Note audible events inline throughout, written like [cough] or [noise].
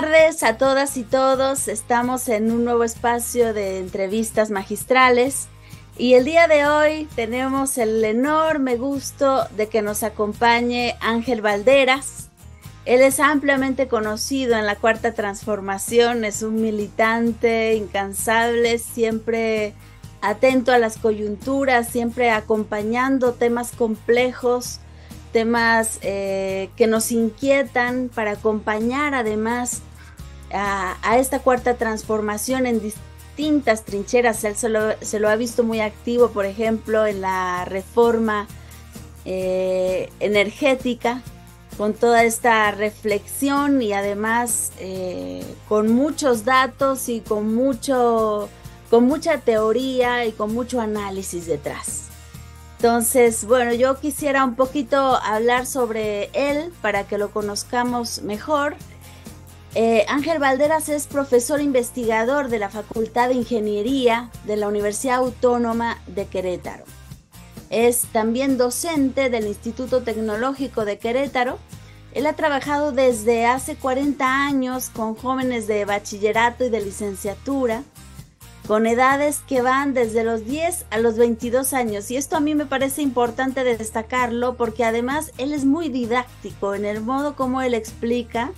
tardes a todas y todos. Estamos en un nuevo espacio de entrevistas magistrales y el día de hoy tenemos el enorme gusto de que nos acompañe Ángel Valderas. Él es ampliamente conocido en la Cuarta Transformación, es un militante incansable, siempre atento a las coyunturas, siempre acompañando temas complejos, temas eh, que nos inquietan para acompañar además a, esta cuarta transformación en distintas trincheras. Él se lo, ha visto muy activo, por ejemplo, en la reforma eh, energética, con toda esta reflexión y además eh, con muchos datos y con mucho con mucha teoría y con mucho análisis detrás. Entonces, bueno, yo quisiera un poquito hablar sobre él para que lo conozcamos mejor eh, Ángel Valderas es profesor investigador de la Facultad de Ingeniería de la Universidad Autónoma de Querétaro. Es también docente del Instituto Tecnológico de Querétaro. Él ha trabajado desde hace 40 años con jóvenes de bachillerato y de licenciatura, con edades que van desde los 10 a los 22 años. Y esto a mí me parece importante destacarlo porque además él es muy didáctico en el modo como él explica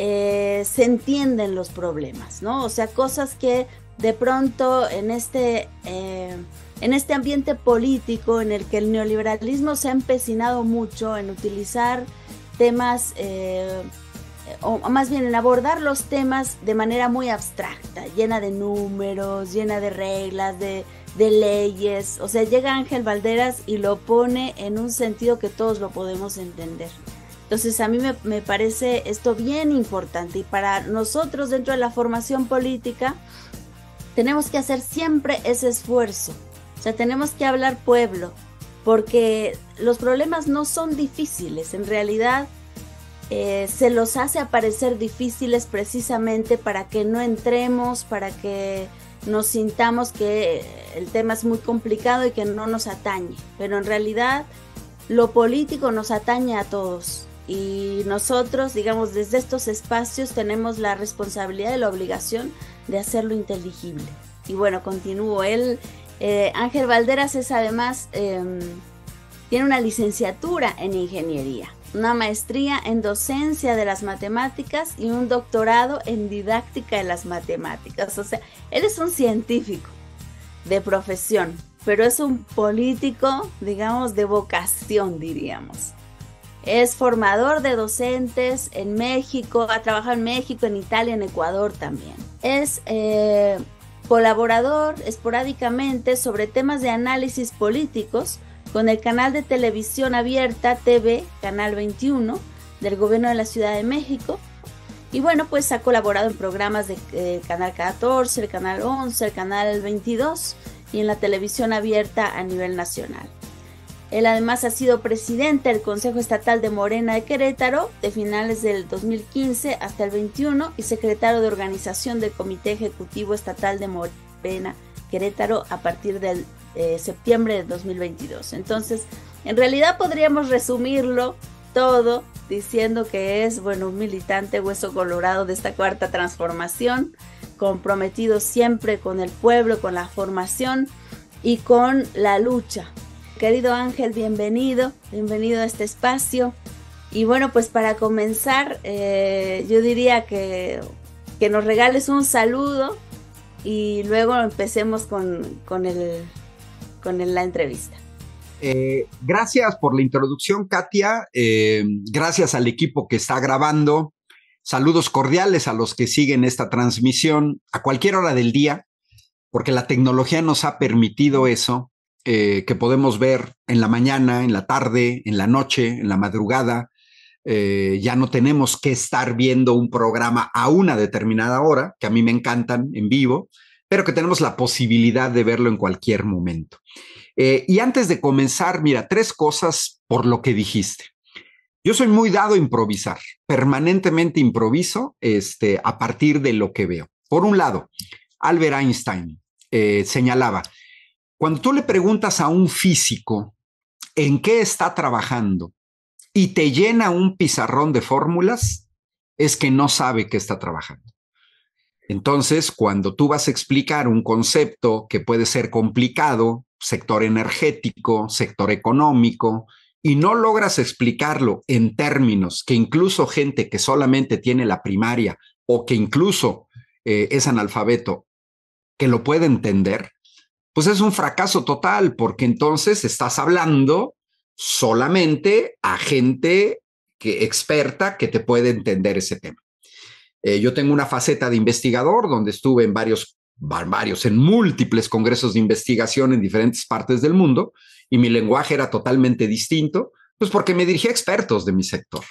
eh, se entienden los problemas, ¿no? O sea, cosas que de pronto en este, eh, en este ambiente político en el que el neoliberalismo se ha empecinado mucho en utilizar temas, eh, o más bien en abordar los temas de manera muy abstracta, llena de números, llena de reglas, de, de leyes. O sea, llega Ángel Valderas y lo pone en un sentido que todos lo podemos entender. Entonces a mí me, parece esto bien importante y para nosotros dentro de la formación política tenemos que hacer siempre ese esfuerzo. O sea, tenemos que hablar pueblo porque los problemas no son difíciles. En realidad eh, se los hace aparecer difíciles precisamente para que no entremos, para que nos sintamos que el tema es muy complicado y que no nos atañe. Pero en realidad lo político nos atañe a todos y nosotros, digamos, desde estos espacios tenemos la responsabilidad y la obligación de hacerlo inteligible. Y bueno, continúo. Él, eh, Ángel Valderas es además, em, tiene una licenciatura en ingeniería, una maestría en docencia de las matemáticas y un doctorado en didáctica de las matemáticas. O sea, él es un científico de profesión, pero es un político, digamos, de vocación, diríamos. Es formador de docentes en México, ha trabajado en México, en Italia, en Ecuador también. Es eh, colaborador esporádicamente sobre temas de análisis políticos con el canal de televisión abierta TV, Canal 21, del gobierno de la Ciudad de México. Y bueno, pues ha colaborado en programas del de Canal 14, el Canal 11, el Canal 22 y en la televisión abierta a nivel nacional. Él además ha sido presidente del Consejo Estatal de Morena de Querétaro de finales del 2015 hasta el 21 y secretario de organización del Comité Ejecutivo Estatal de Morena Querétaro a partir del eh, septiembre de 2022. Entonces, en realidad podríamos resumirlo todo diciendo que es, bueno, un militante hueso colorado de esta cuarta transformación, comprometido siempre con el pueblo, con la formación y con la lucha Querido Ángel, bienvenido, bienvenido a este espacio. Y bueno, pues para comenzar, eh, yo diría que, que, nos regales un saludo y luego empecemos con, con, el, con la entrevista. Eh, gracias por la introducción, Katia. Eh, gracias al equipo que está grabando. Saludos cordiales a los que siguen esta transmisión a cualquier hora del día, porque la tecnología nos ha permitido eso eh, que podemos ver en la mañana, en la tarde, en la noche, en la madrugada. Eh, ya no tenemos que estar viendo un programa a una determinada hora, que a mí me encantan en vivo, pero que tenemos la posibilidad de verlo en cualquier momento. Eh, y antes de comenzar, mira, tres cosas por lo que dijiste. Yo soy muy dado a improvisar, permanentemente improviso este, a partir de lo que veo. Por un lado, Albert Einstein señalaba, cuando tú le preguntas a un físico en qué está trabajando y te llena un pizarrón de fórmulas, es que no sabe qué está trabajando. Entonces, cuando tú vas a explicar un concepto que puede ser complicado, sector energético, sector económico, y no logras explicarlo en términos que incluso gente que solamente tiene la primaria o que incluso eh, es analfabeto, que lo puede entender, pues es un fracaso total, porque entonces estás hablando solamente a gente que experta que te puede entender ese tema. Eh, yo tengo una faceta de investigador donde estuve en varios, varios, en múltiples congresos de investigación en diferentes partes del mundo y mi lenguaje era totalmente distinto, pues porque me dirigí a expertos de mi sector.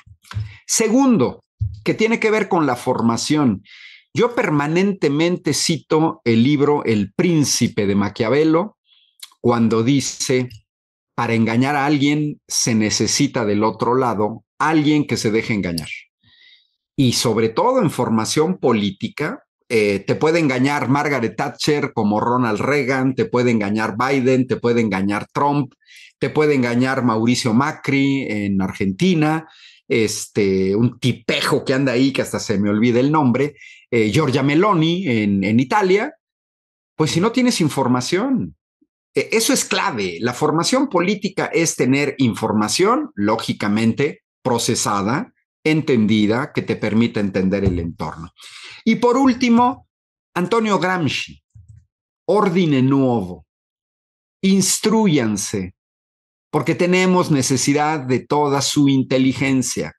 Segundo, que tiene que ver con la formación. Yo permanentemente cito el libro El Príncipe de Maquiavelo cuando dice, para engañar a alguien se necesita del otro lado alguien que se deje engañar. Y sobre todo en formación política, eh, te puede engañar Margaret Thatcher como Ronald Reagan, te puede engañar Biden, te puede engañar Trump, te puede engañar Mauricio Macri en Argentina, este, un tipejo que anda ahí que hasta se me olvida el nombre, eh, Giorgia Meloni en, Italia, pues si no tienes información, e, eso es clave. La formación política es tener información, lógicamente, procesada, entendida, que te permita entender el entorno. Y por último, Antonio Gramsci, ordine nuevo, instruyanse, porque tenemos necesidad de toda su inteligencia.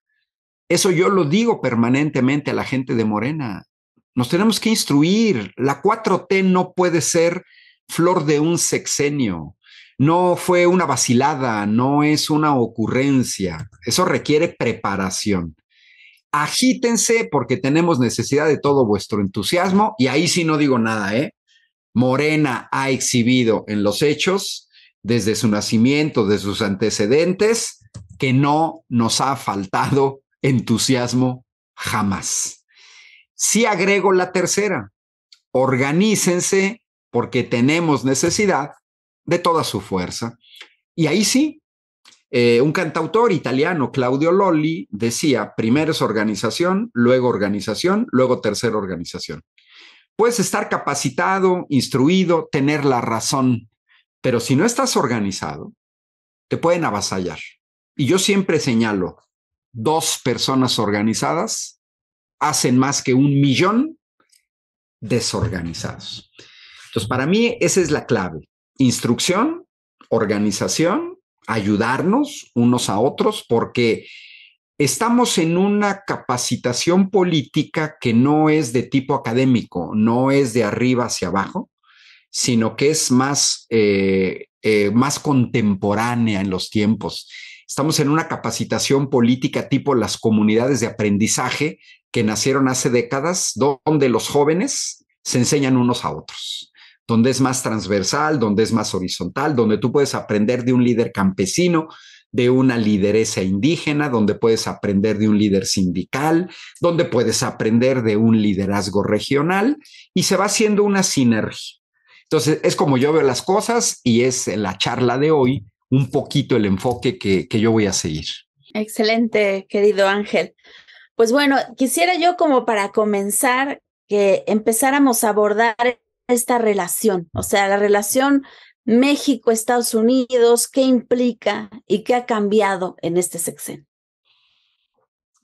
Eso yo lo digo permanentemente a la gente de Morena. Nos tenemos que instruir. La 4T no puede ser flor de un sexenio. No fue una vacilada, no es una ocurrencia. Eso requiere preparación. Agítense porque tenemos necesidad de todo vuestro entusiasmo y ahí sí no digo nada, ¿eh? Morena ha exhibido en los hechos, desde su nacimiento, de sus antecedentes, que no nos ha faltado entusiasmo jamás. Sí agrego la tercera, organícense porque tenemos necesidad de toda su fuerza. Y ahí sí, eh, un cantautor italiano, Claudio Lolli, decía, primero es organización, luego organización, luego tercera organización. Puedes estar capacitado, instruido, tener la razón, pero si no estás organizado, te pueden avasallar. Y yo siempre señalo, dos personas organizadas hacen más que un millón desorganizados. Entonces, para mí esa es la clave. Instrucción, organización, ayudarnos unos a otros, porque estamos en una capacitación política que no es de tipo académico, no es de arriba hacia abajo, sino que es más, eh, eh, más contemporánea en los tiempos. Estamos en una capacitación política tipo las comunidades de aprendizaje que nacieron hace décadas, donde los jóvenes se enseñan unos a otros, donde es más transversal, donde es más horizontal, donde tú puedes aprender de un líder campesino, de una lideresa indígena, donde puedes aprender de un líder sindical, donde puedes aprender de un liderazgo regional y se va haciendo una sinergia. Entonces, es como yo veo las cosas y es en la charla de hoy un poquito el enfoque que, que yo voy a seguir. Excelente, querido Ángel. Pues bueno, quisiera yo como para comenzar que empezáramos a abordar esta relación, o sea, la relación México-Estados Unidos, qué implica y qué ha cambiado en este sexenio.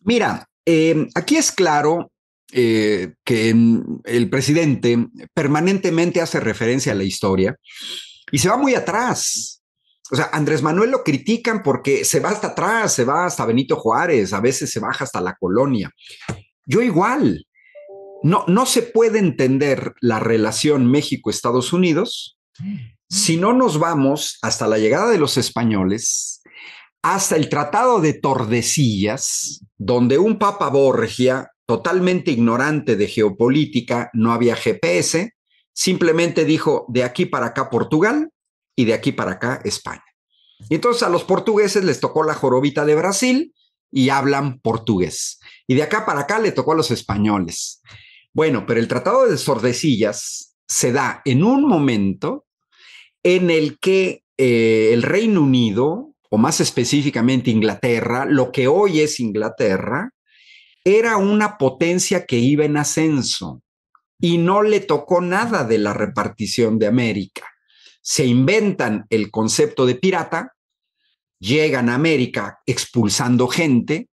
Mira, eh, aquí es claro eh, que el presidente permanentemente hace referencia a la historia y se va muy atrás o sea, Andrés Manuel lo critican porque se va hasta atrás, se va hasta Benito Juárez, a veces se baja hasta la colonia. Yo igual. No, no se puede entender la relación México-Estados Unidos si no nos vamos hasta la llegada de los españoles, hasta el Tratado de Tordesillas, donde un Papa Borgia, totalmente ignorante de geopolítica, no había GPS, simplemente dijo de aquí para acá Portugal, y de aquí para acá España. Y entonces a los portugueses les tocó la jorobita de Brasil y hablan portugués. Y de acá para acá le tocó a los españoles. Bueno, pero el Tratado de Sordesillas se da en un momento en el que eh, el Reino Unido, o más específicamente Inglaterra, lo que hoy es Inglaterra, era una potencia que iba en ascenso y no le tocó nada de la repartición de América se inventan el concepto de pirata, llegan a América expulsando gente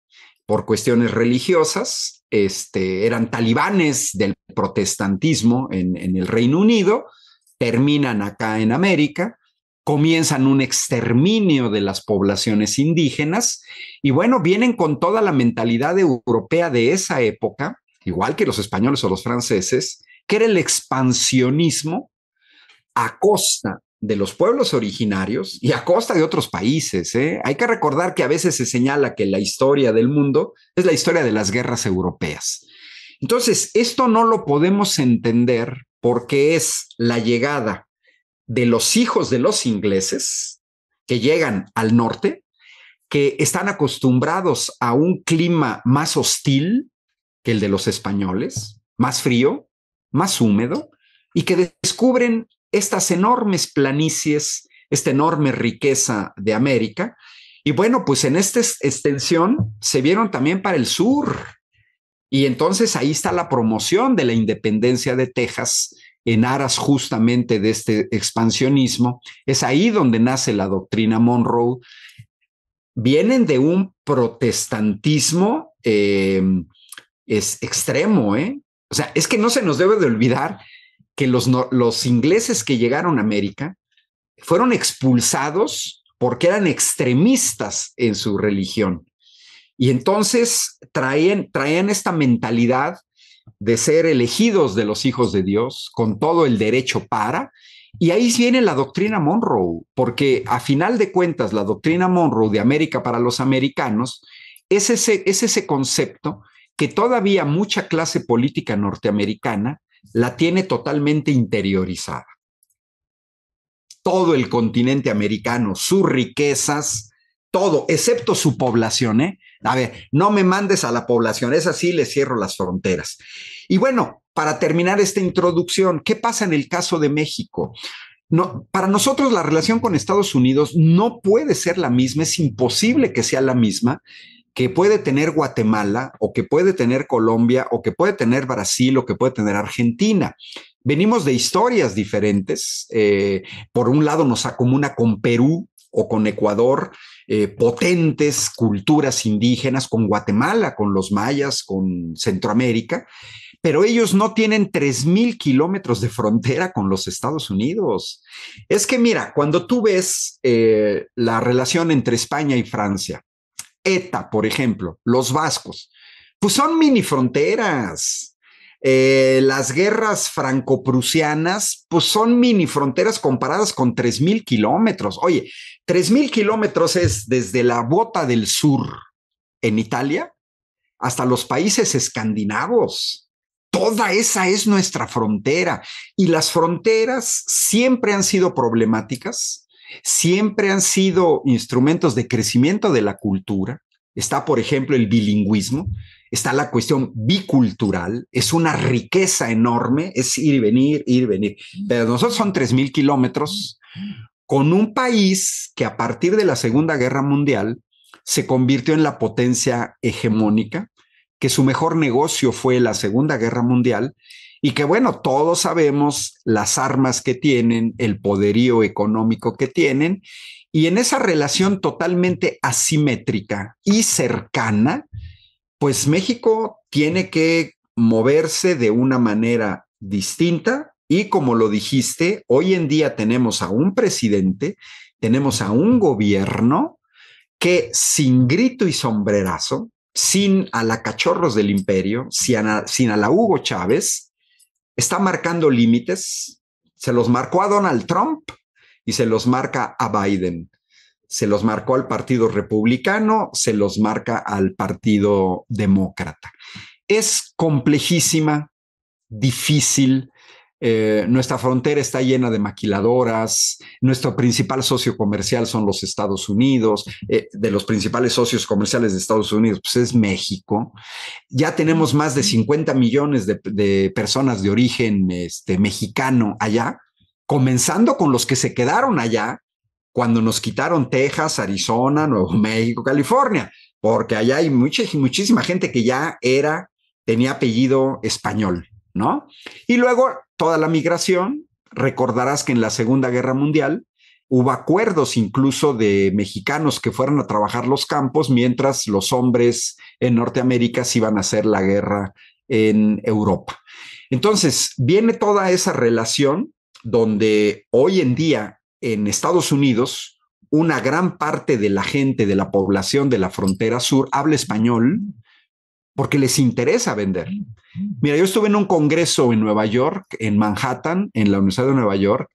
por cuestiones religiosas, este, eran talibanes del protestantismo en, en el Reino Unido, terminan acá en América, comienzan un exterminio de las poblaciones indígenas y bueno, vienen con toda la mentalidad europea de esa época, igual que los españoles o los franceses, que era el expansionismo a costa de los pueblos originarios y a costa de otros países. ¿eh? Hay que recordar que a veces se señala que la historia del mundo es la historia de las guerras europeas. Entonces, esto no lo podemos entender porque es la llegada de los hijos de los ingleses que llegan al norte, que están acostumbrados a un clima más hostil que el de los españoles, más frío, más húmedo, y que descubren estas enormes planicies, esta enorme riqueza de América. Y bueno, pues en esta extensión se vieron también para el sur. Y entonces ahí está la promoción de la independencia de Texas en aras justamente de este expansionismo. Es ahí donde nace la doctrina Monroe. Vienen de un protestantismo eh, es extremo, ¿eh? O sea, es que no se nos debe de olvidar que los, los ingleses que llegaron a América fueron expulsados porque eran extremistas en su religión. Y entonces traen, esta mentalidad de ser elegidos de los hijos de Dios con todo el derecho para. Y ahí viene la doctrina Monroe, porque a final de cuentas la doctrina Monroe de América para los americanos ese, es ese concepto que todavía mucha clase política norteamericana la tiene totalmente interiorizada. Todo el continente americano, sus riquezas, todo, excepto su población, ¿eh? A ver, no me mandes a la población, es así, le cierro las fronteras. Y bueno, para terminar esta introducción, ¿qué pasa en el caso de México? para nosotros la relación con Estados Unidos no puede ser la misma, es imposible que sea la misma que puede tener Guatemala o que puede tener Colombia o que puede tener Brasil o que puede tener Argentina. Venimos de historias diferentes. Eh, por un lado nos acomuna con Perú o con Ecuador, eh, potentes culturas indígenas, con Guatemala, con los mayas, con Centroamérica, pero ellos no tienen 3.000 kilómetros de frontera con los Estados Unidos. Es que mira, cuando tú ves eh, la relación entre España y Francia, por ejemplo, los vascos, pues son mini fronteras. Eh, las guerras franco-prusianas, pues son mini fronteras comparadas con 3.000 kilómetros. Oye, 3.000 kilómetros es desde la bota del sur en Italia hasta los países escandinavos. Toda esa es nuestra frontera y las fronteras siempre han sido problemáticas siempre han sido instrumentos de crecimiento de la cultura. Está, por ejemplo, el bilingüismo, está la cuestión bicultural, es una riqueza enorme, es ir y venir, ir y venir. Pero nosotros son 3.000 kilómetros con un país que a partir de la Segunda Guerra Mundial se convirtió en la potencia hegemónica, que su mejor negocio fue la Segunda Guerra Mundial y que bueno, todos sabemos las armas que tienen, el poderío económico que tienen, y en esa relación totalmente asimétrica y cercana, pues México tiene que moverse de una manera distinta y como lo dijiste, hoy en día tenemos a un presidente, tenemos a un gobierno que sin grito y sombrerazo, sin a la cachorros del imperio, sin a, la Hugo Chávez, está marcando límites. Se los marcó a Donald Trump y se los marca a Biden. Se los marcó al Partido Republicano, se los marca al Partido Demócrata. Es complejísima, difícil, eh, nuestra frontera está llena de maquiladoras, nuestro principal socio comercial son los Estados Unidos, eh, de los principales socios comerciales de Estados Unidos, pues es México. Ya tenemos más de 50 millones de, personas de origen este, mexicano allá, comenzando con los que se quedaron allá cuando nos quitaron Texas, Arizona, Nuevo [laughs] México, California, porque allá hay muchísima gente que ya era, tenía apellido español ¿no? Y luego toda la migración, recordarás que en la Segunda Guerra Mundial hubo acuerdos incluso de mexicanos que fueron a trabajar los campos mientras los hombres en Norteamérica se iban a hacer la guerra en Europa. Entonces, viene toda esa relación donde hoy en día en Estados Unidos una gran parte de la gente, de la población de la frontera sur, habla español porque les interesa vender. Mira, yo estuve en un congreso en Nueva York, en Manhattan, en la Universidad de Nueva York,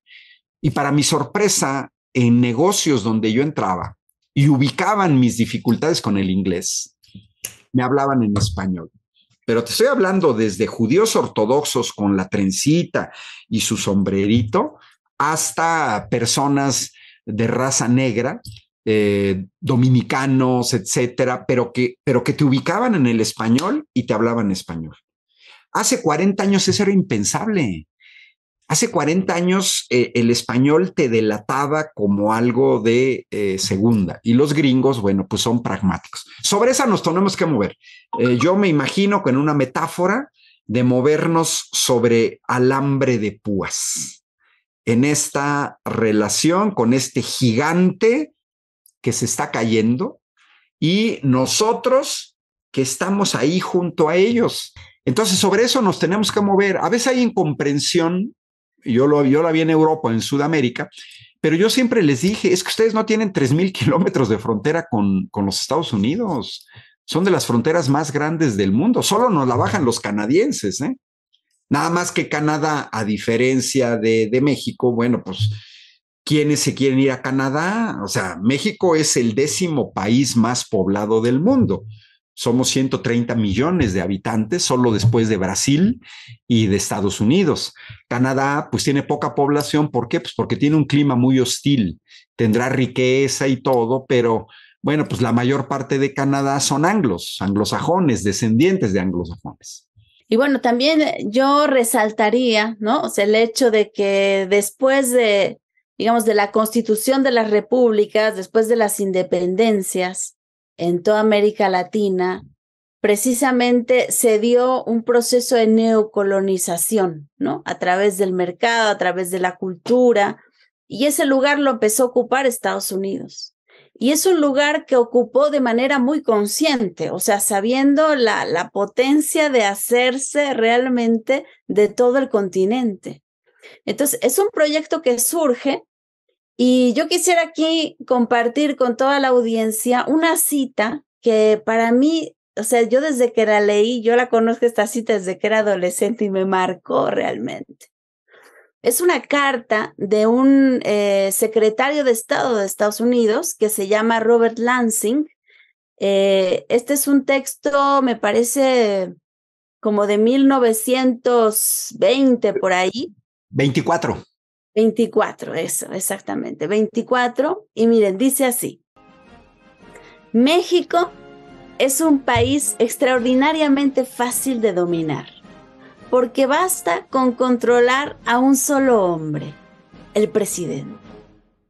y para mi sorpresa, en negocios donde yo entraba y ubicaban mis dificultades con el inglés, me hablaban en español. Pero te estoy hablando desde judíos ortodoxos con la trencita y su sombrerito hasta personas de raza negra, eh, dominicanos, etcétera, pero que, pero que te ubicaban en el español y te hablaban español. Hace 40 años eso era impensable. Hace 40 años eh, el español te delataba como algo de eh, segunda y los gringos, bueno, pues son pragmáticos. Sobre esa nos tenemos que mover. Eh, yo me imagino con una metáfora de movernos sobre alambre de púas en esta relación con este gigante que se está cayendo y nosotros que estamos ahí junto a ellos. Entonces, sobre eso nos tenemos que mover. A veces hay incomprensión, yo, lo, la vi en Europa, en Sudamérica, pero yo siempre les dije, es que ustedes no tienen 3.000 [laughs] kilómetros de frontera con, los Estados Unidos. Son de las fronteras más grandes del mundo. Solo nos la bajan los canadienses, ¿eh? Nada más que Canadá, a diferencia de, de México, bueno, pues quienes se quieren ir a Canadá. O sea, México es el décimo país más poblado del mundo. Somos 130 millones de habitantes, solo después de Brasil y de Estados Unidos. Canadá, pues tiene poca población. ¿Por qué? Pues porque tiene un clima muy hostil. Tendrá riqueza y todo, pero bueno, pues la mayor parte de Canadá son anglos, anglosajones, descendientes de anglosajones. Y bueno, también eh, yo resaltaría, ¿no? O sea, el hecho de que después de, digamos, de la constitución de las repúblicas, después de las independencias, en toda América Latina, precisamente se dio un proceso de neocolonización, ¿no? A través del mercado, a través de la cultura, y ese lugar lo empezó a ocupar Estados Unidos. Y es un lugar que ocupó de manera muy consciente, o sea, sabiendo la, la potencia de hacerse realmente de todo el continente. Entonces, es un proyecto que surge y yo quisiera aquí compartir con toda la audiencia una cita que para mí, o sea, yo desde que la leí, yo la conozco esta cita desde que era adolescente y me marcó realmente. Es una carta de un eh, secretario de Estado de Estados Unidos que se llama Robert Lansing. Eh, este es un texto, me parece, como de 1920 por ahí. 24. 24, eso, exactamente. 24. Y miren, dice así. México es un país extraordinariamente fácil de dominar, porque basta con controlar a un solo hombre, el presidente.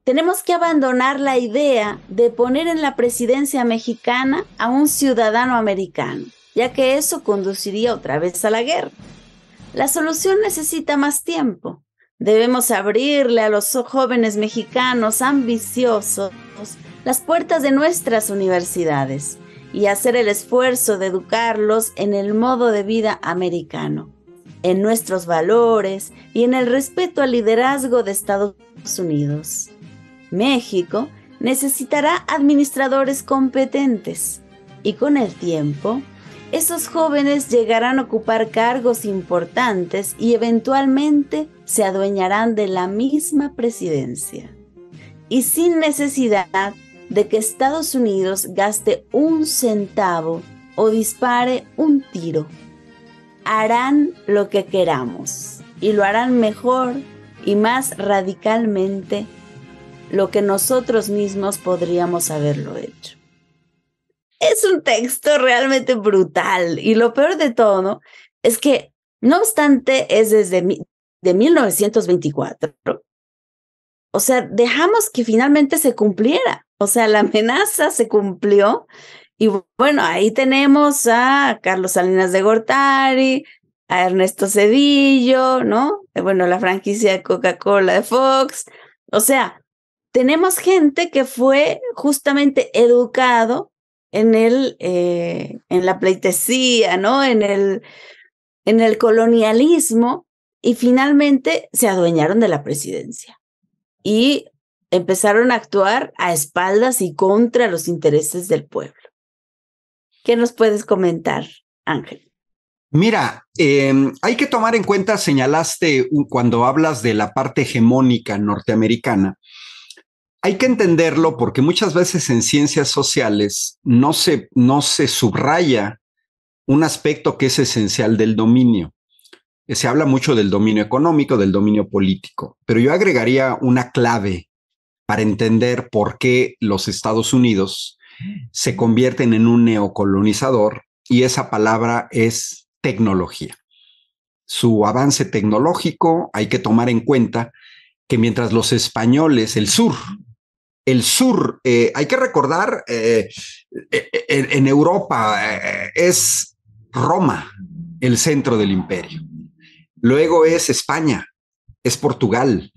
Tenemos que abandonar la idea de poner en la presidencia mexicana a un ciudadano americano, ya que eso conduciría otra vez a la guerra. La solución necesita más tiempo Debemos abrirle a los jóvenes mexicanos ambiciosos las puertas de nuestras universidades y hacer el esfuerzo de educarlos en el modo de vida americano, en nuestros valores y en el respeto al liderazgo de Estados Unidos. México necesitará administradores competentes y con el tiempo, esos jóvenes llegarán a ocupar cargos importantes y eventualmente se adueñarán de la misma presidencia y sin necesidad de que Estados Unidos gaste un centavo o dispare un tiro. Harán lo que queramos y lo harán mejor y más radicalmente lo que nosotros mismos podríamos haberlo hecho. Es un texto realmente brutal y lo peor de todo es que, no obstante, es desde mi, de 1924. O sea, dejamos que finalmente se cumpliera. O sea, la [laughs] amenaza se cumplió. Y bueno, ahí tenemos a Carlos Salinas de Gortari, a Ernesto Cedillo, ¿no? Eh, bueno, la franquicia Coca-Cola de Fox. O sea, tenemos gente que fue justamente educado en el, eh, en la pleitesía, ¿no? En el, en el colonialismo y finalmente se adueñaron de la presidencia y empezaron a actuar a espaldas y contra los intereses del pueblo. ¿Qué nos puedes comentar, Ángel? Mira, em, hay que tomar en cuenta, señalaste cuando hablas de la parte hegemónica norteamericana, hay que entenderlo porque muchas veces en ciencias sociales no se, no se subraya un aspecto que es esencial del dominio se habla mucho del dominio económico, del dominio político, pero yo agregaría una clave para entender por qué los Estados Unidos se mm. convierten en un neocolonizador y esa palabra es tecnología. Su avance tecnológico hay que tomar en cuenta que mientras los españoles, el sur, el sur, eh, hay que recordar, eh, eh, en, Europa es Roma el centro del imperio. Luego es España, es Portugal,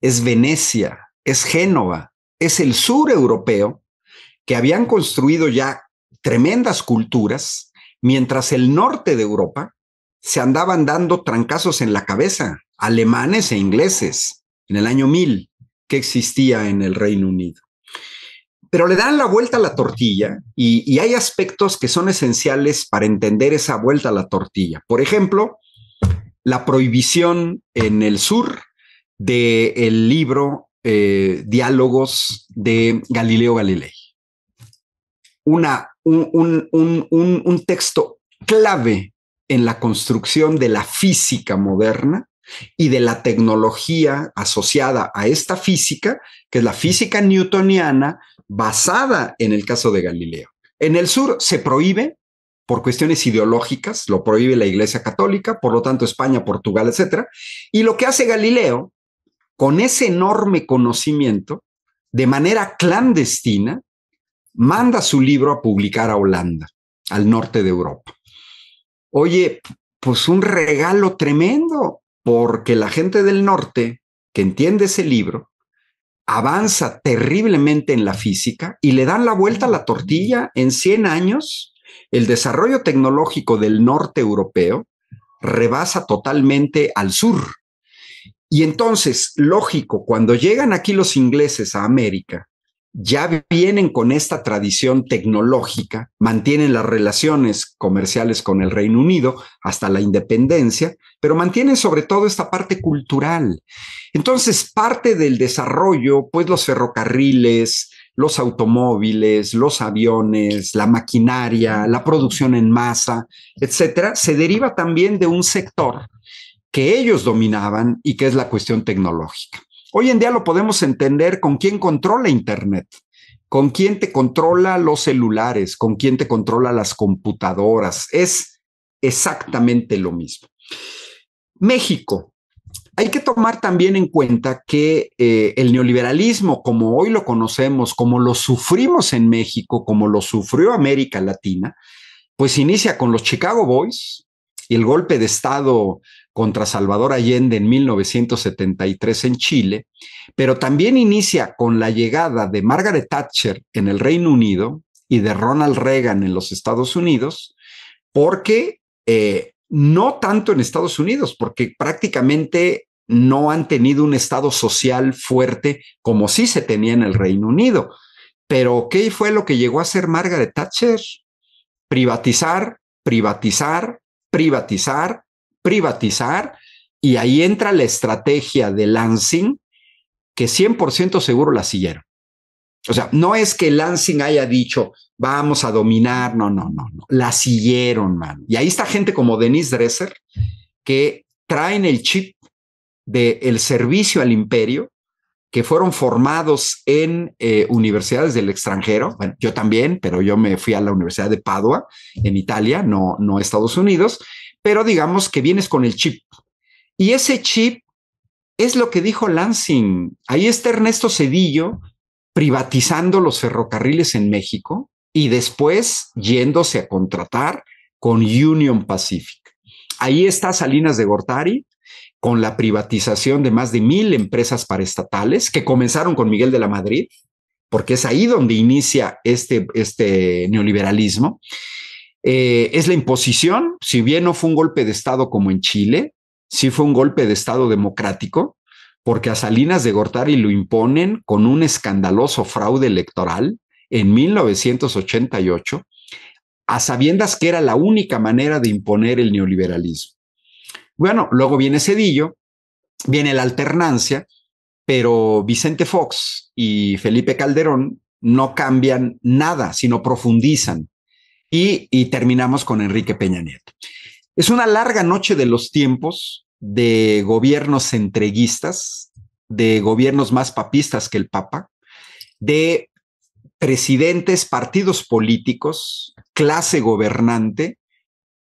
es Venecia, es Génova, es el sur europeo, que habían construido ya tremendas culturas, mientras el norte de Europa se andaban dando trancazos en la cabeza, alemanes e ingleses, en el año 1000 que existía en el Reino Unido. Pero le dan la vuelta a la tortilla y, y hay aspectos que son esenciales para entender esa vuelta a la tortilla. Por ejemplo, la prohibición en el sur del el libro eh, Diálogos de Galileo Galilei. Una, un, un texto clave en la construcción de la física moderna y de la tecnología asociada a esta física, que es la física newtoniana basada en el caso de Galileo. En el sur se prohíbe por cuestiones ideológicas, lo prohíbe la Iglesia Católica, por lo tanto España, Portugal, etcétera. Y lo que hace Galileo, con ese enorme conocimiento, de manera clandestina, manda su libro a publicar a Holanda, al norte de Europa. Oye, pues un regalo tremendo, porque la gente del norte que entiende ese libro avanza terriblemente en la física y le dan la vuelta a la tortilla en 100 años el desarrollo tecnológico del norte europeo rebasa totalmente al sur. Y entonces, lógico, cuando llegan aquí los ingleses a América, ya vienen con esta tradición tecnológica, mantienen las relaciones comerciales con el Reino Unido hasta la independencia, pero mantienen sobre todo esta parte cultural. Entonces, parte del desarrollo, pues los ferrocarriles, los automóviles, los aviones, la maquinaria, la producción en masa, etcétera, se deriva también de un sector que ellos dominaban y que es la cuestión tecnológica. Hoy en día lo podemos entender con quién controla Internet, con quién te controla los celulares, con quién te controla las computadoras. Es exactamente lo mismo. México hay que tomar también en cuenta que eh, el neoliberalismo, como hoy lo conocemos, como lo sufrimos en México, como lo sufrió América Latina, pues inicia con los Chicago Boys y el golpe de Estado contra Salvador Allende en 1973 en Chile, pero también inicia con la llegada de Margaret Thatcher en el Reino Unido y de Ronald Reagan en los Estados Unidos, porque eh, no tanto en Estados Unidos, porque prácticamente no han tenido un estado social fuerte como sí se tenía en el Reino Unido. Pero ¿qué fue lo que llegó a hacer Margaret Thatcher? Privatizar, privatizar, privatizar, privatizar. Y ahí entra la estrategia de Lansing, que 100% seguro la siguieron. O sea, no es que Lansing haya dicho, vamos a dominar, no, no, no, no. La siguieron, man. Y ahí está gente como Denise Dresser, que traen el chip del servicio al imperio, que fueron formados en eh, universidades del extranjero. Bueno, yo también, pero yo me fui a la Universidad de Padua, en Italia, no, no Estados Unidos, pero digamos que vienes con el chip. Y ese chip es lo que dijo Lansing. Ahí está Ernesto Cedillo privatizando los ferrocarriles en México y después yéndose a contratar con Union Pacific. Ahí está Salinas de Gortari con la privatización de más de mil empresas paraestatales que comenzaron con Miguel de la Madrid, porque es ahí donde inicia este, este neoliberalismo. Eh, es la imposición, si bien no fue un golpe de Estado como en Chile, sí fue un golpe de Estado democrático, porque a Salinas de Gortari lo imponen con un escandaloso fraude electoral en 1988, a sabiendas que era la única manera de imponer el neoliberalismo. Bueno, luego viene Cedillo, viene la alternancia, pero Vicente Fox y Felipe Calderón no cambian nada, sino profundizan. Y, terminamos con Enrique Peña Nieto. Es una larga noche de los tiempos de gobiernos entreguistas, de gobiernos más papistas que el Papa, de presidentes, partidos políticos, clase gobernante,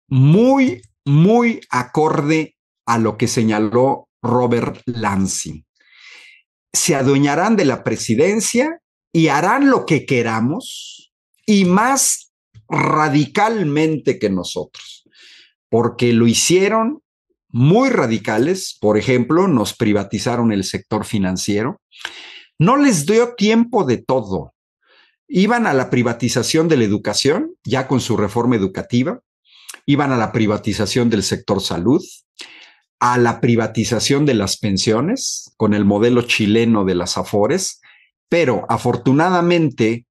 muy muy acorde a lo que señaló Robert Lansing. Se adueñarán de la presidencia y harán lo que queramos y más radicalmente que nosotros, porque lo hicieron muy radicales, por ejemplo, nos privatizaron el sector financiero, no les dio tiempo de todo. Iban a la privatización de la educación, ya con su reforma educativa, iban a la privatización del sector salud, a la privatización de las pensiones con el modelo chileno de las Afores, pero afortunadamente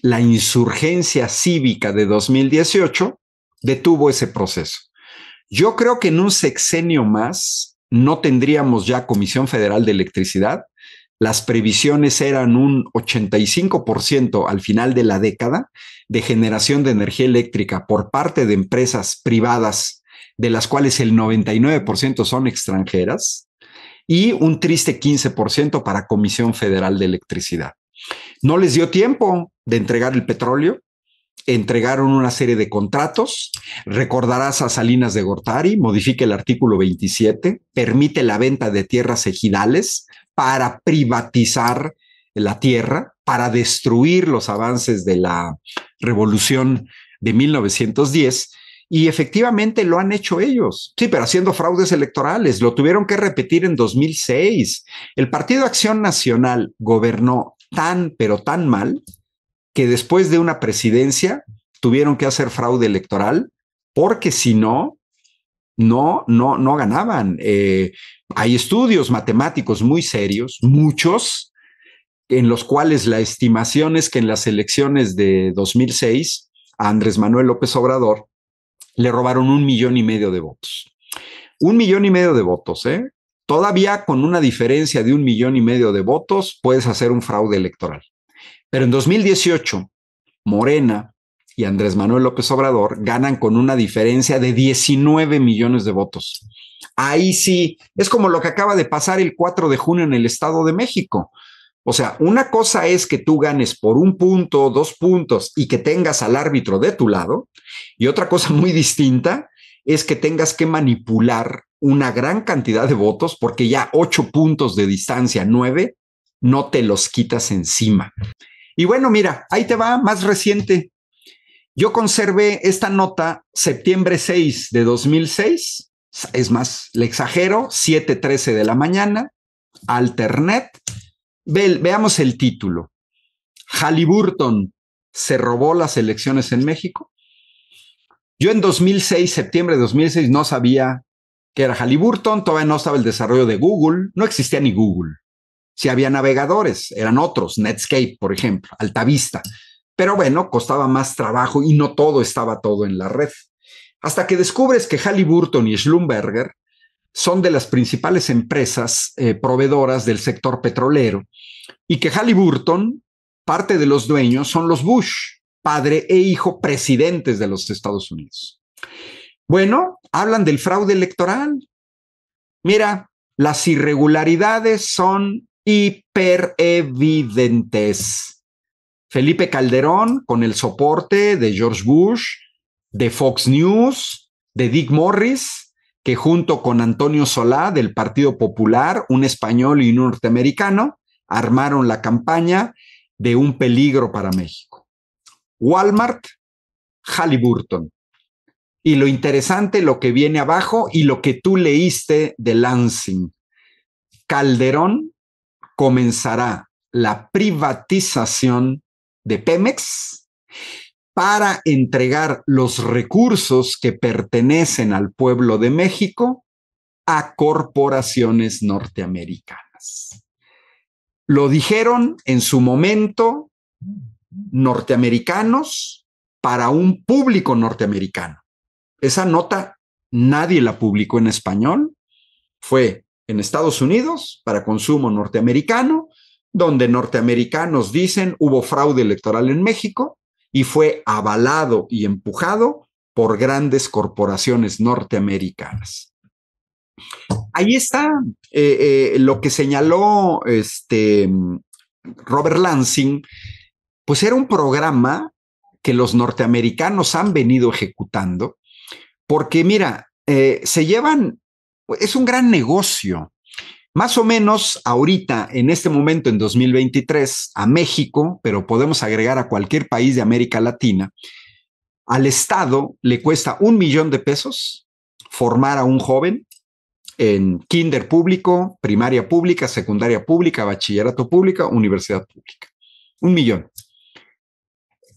la insurgencia cívica de 2018 detuvo ese proceso. Yo creo que en un sexenio más no tendríamos ya Comisión Federal de Electricidad, las previsiones eran un 85% al final de la década de generación de energía eléctrica por parte de empresas privadas, de las cuales el 99% son extranjeras, y un triste 15% para Comisión Federal de Electricidad. No les dio tiempo de entregar el petróleo, entregaron una serie de contratos. Recordarás a Salinas de Gortari, modifique el artículo 27, permite la venta de tierras ejidales para privatizar la tierra, para destruir los avances de la revolución de 1910. Y efectivamente lo han hecho ellos, sí, pero haciendo fraudes electorales. Lo tuvieron que repetir en 2006. El Partido Acción Nacional gobernó tan, pero tan mal, que después de una presidencia tuvieron que hacer fraude electoral, porque si no, no, no, no ganaban. Eh, hay estudios matemáticos muy serios, muchos, en los cuales la estimación es que en las elecciones de 2006 a Andrés Manuel López Obrador le robaron un millón y medio de votos. Un millón y medio de votos, ¿eh? Todavía con una diferencia de un millón y medio de votos puedes hacer un fraude electoral. Pero en 2018, Morena y Andrés Manuel López Obrador ganan con una diferencia de 19 millones de votos. Ahí sí, es como lo que acaba de pasar el 4 de junio en el Estado de México. O sea, una cosa es que tú ganes por un punto, dos puntos y que tengas al árbitro de tu lado. Y otra cosa [laughs] muy distinta es que tengas que manipular una gran cantidad de votos porque ya ocho puntos de distancia, nueve, no te los quitas encima. Y bueno, mira, ahí te va, más reciente. Yo conservé esta nota septiembre 6 de 2006, es más, le exagero, 7.13 de la mañana, Alternet. veamos el título. Halliburton se robó las elecciones en México. Yo en 2006, septiembre de 2006, no sabía que era Halliburton, todavía no estaba el desarrollo de Google, no existía ni Google. Si había navegadores, eran otros, Netscape, por ejemplo, Altavista. Pero bueno, costaba más trabajo y no todo estaba todo en la red. Hasta que descubres que Halliburton y Schlumberger son de las principales empresas eh, proveedoras del sector petrolero y que Halliburton, parte de los dueños, son los Bush, padre e hijo presidentes de los Estados Unidos. Bueno, hablan del fraude electoral. Mira, las irregularidades son hiper evidentes. Felipe Calderón con el soporte de George Bush, de Fox News, de Dick Morris, que junto con Antonio Solá del Partido Popular, un español y un norteamericano, armaron la campaña de un peligro para México. Walmart, Halliburton. Y lo interesante, lo que viene abajo y lo que tú leíste de Lansing. Calderón comenzará la privatización de Pemex para entregar los recursos que pertenecen al pueblo de México a corporaciones norteamericanas. Lo dijeron en su momento norteamericanos para un público norteamericano. Esa nota nadie la publicó en español. Fue en Estados Unidos para consumo norteamericano, donde norteamericanos dicen hubo fraude electoral en México y fue avalado y empujado por grandes corporaciones norteamericanas. Ahí está eh, eh, lo que señaló este Robert Lansing, pues era un programa que los norteamericanos han venido ejecutando, porque mira, eh, se llevan es un gran negocio. Más o menos ahorita, en este momento, en 2023, a México, pero podemos agregar a cualquier país de América Latina, al Estado le cuesta un millón de pesos formar a un joven en kinder público, primaria pública, secundaria pública, bachillerato pública, universidad pública. Un millón.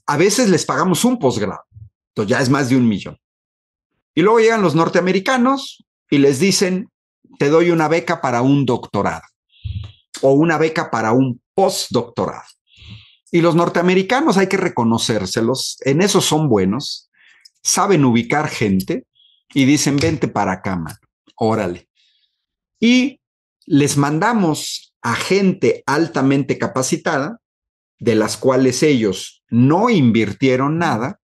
A veces les pagamos un posgrado, entonces ya es más de un millón. Y luego llegan los norteamericanos, y les dicen, te doy una beca para un doctorado o una beca para un postdoctorado. Y los norteamericanos hay que reconocérselos, en eso son buenos, saben ubicar gente y dicen, vente para acá, man, órale. Y les mandamos a gente altamente capacitada, de las cuales ellos no invirtieron nada,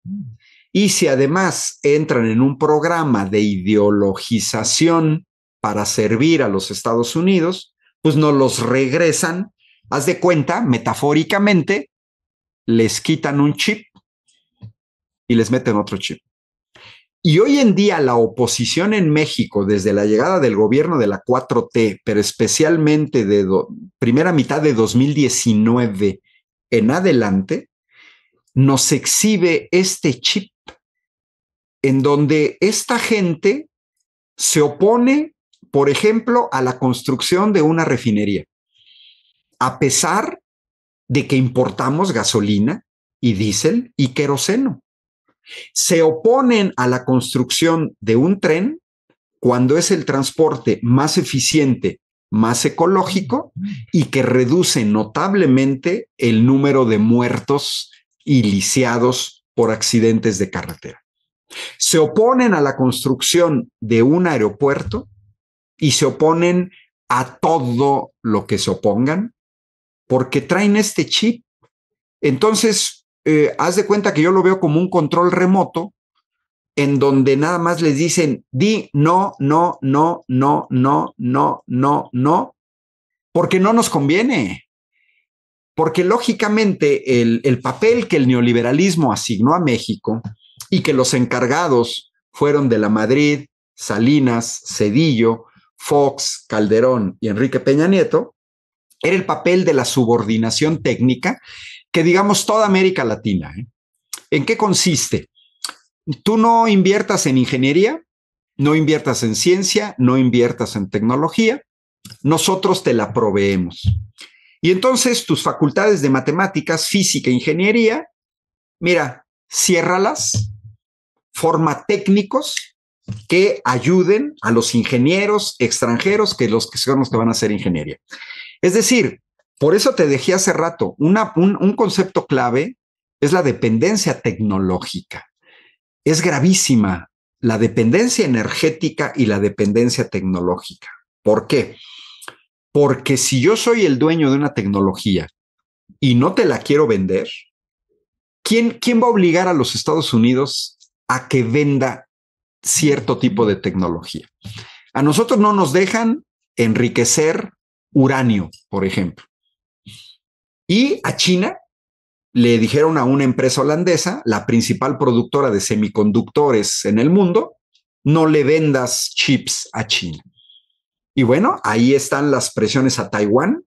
y si además entran en un programa de ideologización para servir a los Estados Unidos, pues no los regresan, haz de cuenta, metafóricamente, les quitan un chip y les meten otro chip. Y hoy en día la oposición en México, desde la llegada del gobierno de la 4T, pero especialmente de primera mitad de 2019 en adelante, nos exhibe este chip en donde esta gente se opone, por ejemplo, a la construcción de una refinería, a pesar de que importamos gasolina y diésel y queroseno. Se oponen a la construcción de un tren cuando es el transporte más eficiente, más ecológico y que reduce notablemente el número de muertos y lisiados por accidentes de carretera. Se oponen a la construcción de un aeropuerto y se oponen a todo lo que se opongan porque traen este chip. Entonces, eh, haz de cuenta que yo lo veo como un control remoto en donde nada más les dicen, di no, no, no, no, no, no, no, no, porque no nos conviene. Porque lógicamente el papel que el neoliberalismo asignó a México y que los encargados fueron de la Madrid, Salinas, Cedillo, Fox, Calderón y Enrique Peña Nieto, era el papel de la subordinación técnica que digamos toda América Latina. ¿eh? ¿En qué consiste? Tú no inviertas en ingeniería, no inviertas en ciencia, no inviertas en tecnología, nosotros te la proveemos. Y entonces tus facultades de matemáticas, física, e ingeniería, mira, ciérralas forma técnicos que ayuden a los ingenieros extranjeros, que los que son los que van a hacer ingeniería. Es decir, por eso te dejé hace rato, un, un concepto clave es la dependencia tecnológica. Es gravísima la dependencia energética y la dependencia tecnológica. ¿Por qué? Porque si yo soy el dueño de una tecnología y no te la quiero vender, ¿quién, quién va a obligar a los Estados Unidos a que venda cierto tipo de tecnología. A nosotros no nos dejan enriquecer uranio, por ejemplo. Y a China le dijeron a una empresa holandesa, la principal productora de semiconductores en el mundo, no le vendas chips a China. Y bueno, ahí están las presiones a Taiwán,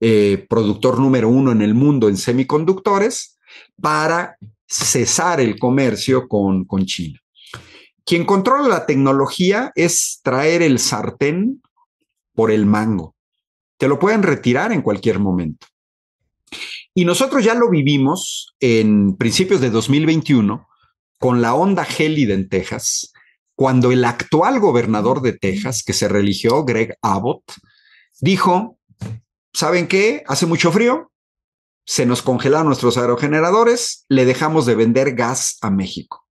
eh, productor número uno en el mundo en semiconductores, para cesar el comercio con, China. Quien controla la tecnología es traer el sartén por el mango. Te lo pueden retirar en cualquier momento. Y nosotros ya lo vivimos en principios de 2021 con la onda gélida en Texas, cuando el actual gobernador de Texas, que se religió, Greg Abbott, dijo, ¿saben qué? Hace mucho frío, se nos congelaron nuestros aerogeneradores, le dejamos de vender gas a México.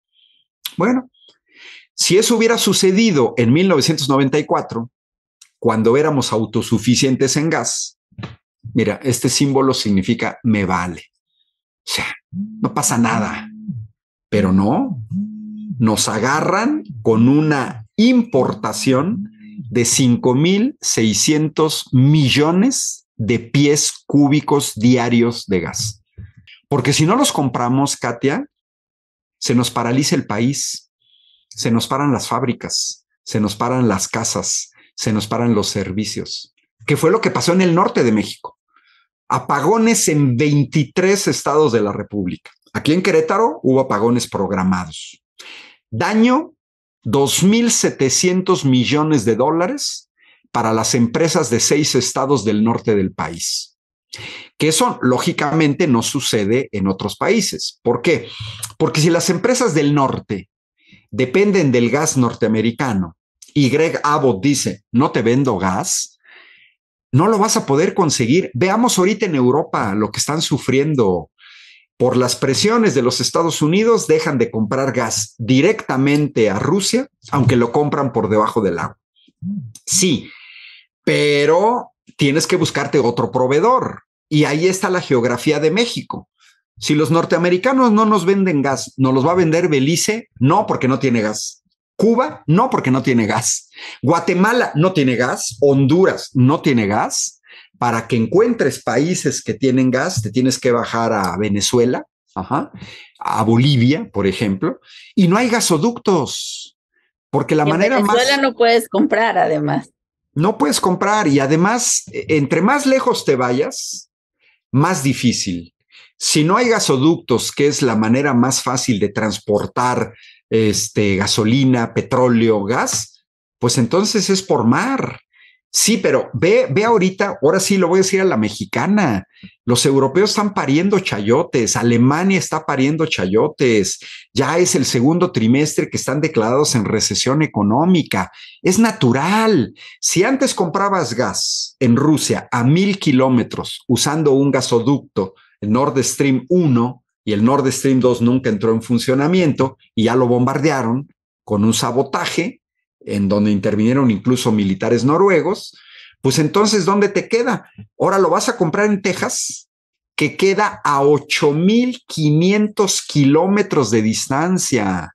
Bueno, si eso hubiera sucedido en 1994, cuando éramos autosuficientes en gas, mira, este símbolo significa me vale. O sea, no pasa nada. Pero no, nos agarran con una importación de 5.600 millones de pies cúbicos diarios de gas. Porque si no los compramos, Katia, se nos paraliza el país, se nos paran las fábricas, se nos paran las casas, se nos paran los servicios, que fue lo que pasó en el norte de México. Apagones en 23 estados de la República. Aquí en Querétaro hubo apagones programados. Daño, 2.700 millones de dólares para las empresas de seis estados del norte del país. Que eso lógicamente no sucede en otros países. ¿Por qué? Porque si las empresas del norte dependen del gas norteamericano y Greg Abbott dice, no te vendo gas, no lo vas a poder conseguir. Veamos ahorita en Europa lo que están sufriendo por las presiones de los Estados Unidos, dejan de comprar gas directamente a Rusia, aunque lo compran por debajo del agua. Sí, pero tienes que buscarte otro proveedor. Y ahí está la geografía de México. Si los norteamericanos no nos venden gas, ¿nos los va a vender Belice? No, porque no tiene gas. Cuba, no, porque no tiene gas. Guatemala no tiene gas. Honduras no tiene gas. Para que encuentres países que tienen gas, te tienes que bajar a Venezuela, a Bolivia, por ejemplo, y no hay gasoductos. Porque la manera más. Venezuela no puedes comprar, además no puedes comprar y además, e, entre más lejos te vayas, más difícil. Si no hay gasoductos, que es la manera más fácil de transportar este, gasolina, petróleo, gas, pues entonces es por mar. Sí, pero ve, ve ahorita, ahora sí lo voy a decir a la mexicana. Los europeos están pariendo chayotes, Alemania está pariendo chayotes, ya es el segundo trimestre que están declarados en recesión económica. Es natural. Si antes comprabas gas en Rusia a mil kilómetros usando un gasoducto, el Nord Stream 1 y el Nord Stream 2 nunca entró en funcionamiento y ya lo bombardearon con un sabotaje, en donde intervinieron incluso militares noruegos, pues entonces, ¿dónde te queda? Ahora lo vas a comprar en Texas, que queda a 8.500 kilómetros de distancia.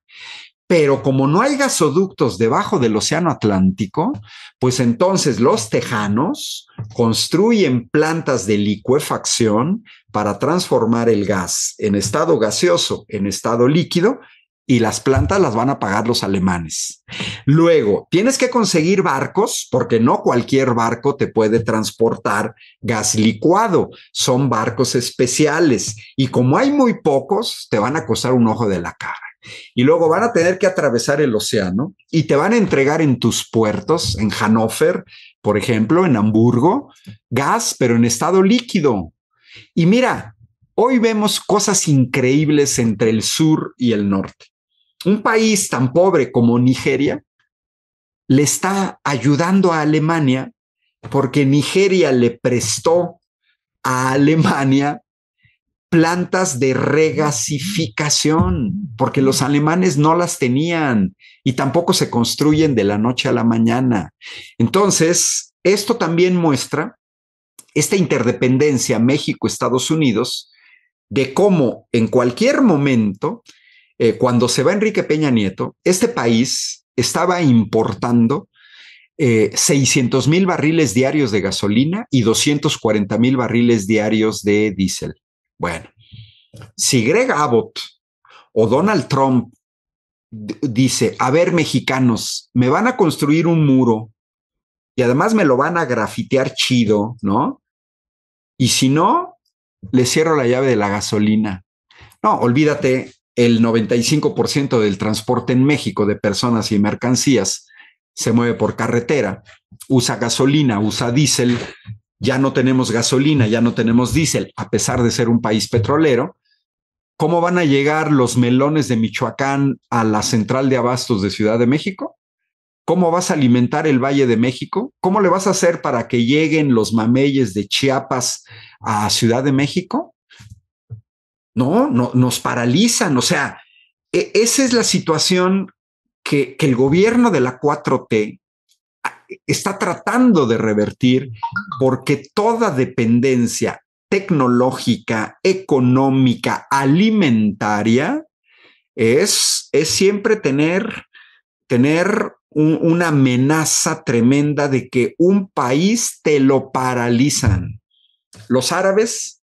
Pero como no hay gasoductos debajo del Océano Atlántico, pues entonces los tejanos construyen plantas de licuefacción para transformar el gas en estado gaseoso, en estado líquido y las plantas las van a pagar los alemanes. Luego, tienes que conseguir barcos, porque no cualquier barco te puede transportar gas licuado. Son barcos especiales y como hay muy pocos, te van a costar un ojo de la cara. Y luego van a tener que atravesar el océano y te van a entregar en tus puertos, en Hannover, por ejemplo, en Hamburgo, gas, pero en estado líquido. Y mira, hoy vemos cosas increíbles entre el sur y el norte un país tan pobre como Nigeria le está ayudando a Alemania porque Nigeria le prestó a Alemania plantas de regasificación, porque los alemanes no las tenían y tampoco se construyen de la noche a la mañana. Entonces, esto también muestra esta interdependencia México-Estados Unidos de cómo en cualquier momento eh, cuando se va Enrique Peña Nieto, este país estaba importando 600 eh, mil barriles diarios de gasolina y 240 mil barriles diarios de diésel. Bueno, si Greg Abbott o Donald Trump dice, a ver mexicanos, me van a construir un muro y además me lo van a grafitear chido, ¿no? Y si no, le cierro la llave de la gasolina. No, olvídate, el 95% del transporte en México de personas y mercancías se mueve por carretera, usa gasolina, usa diésel, ya no tenemos gasolina, ya no tenemos diésel, a pesar de ser un país petrolero, ¿cómo van a llegar los melones de Michoacán a la central de abastos de Ciudad de México? ¿Cómo vas a alimentar el Valle de México? ¿Cómo le vas a hacer para que lleguen los mameyes de Chiapas a Ciudad de México? ¿no? no nos paralizan. O sea, e, esa es la situación que, el gobierno de la 4T está tratando de revertir porque toda dependencia tecnológica, económica, alimentaria, es, siempre tener, tener una amenaza tremenda de que un país te lo paralizan. Los árabes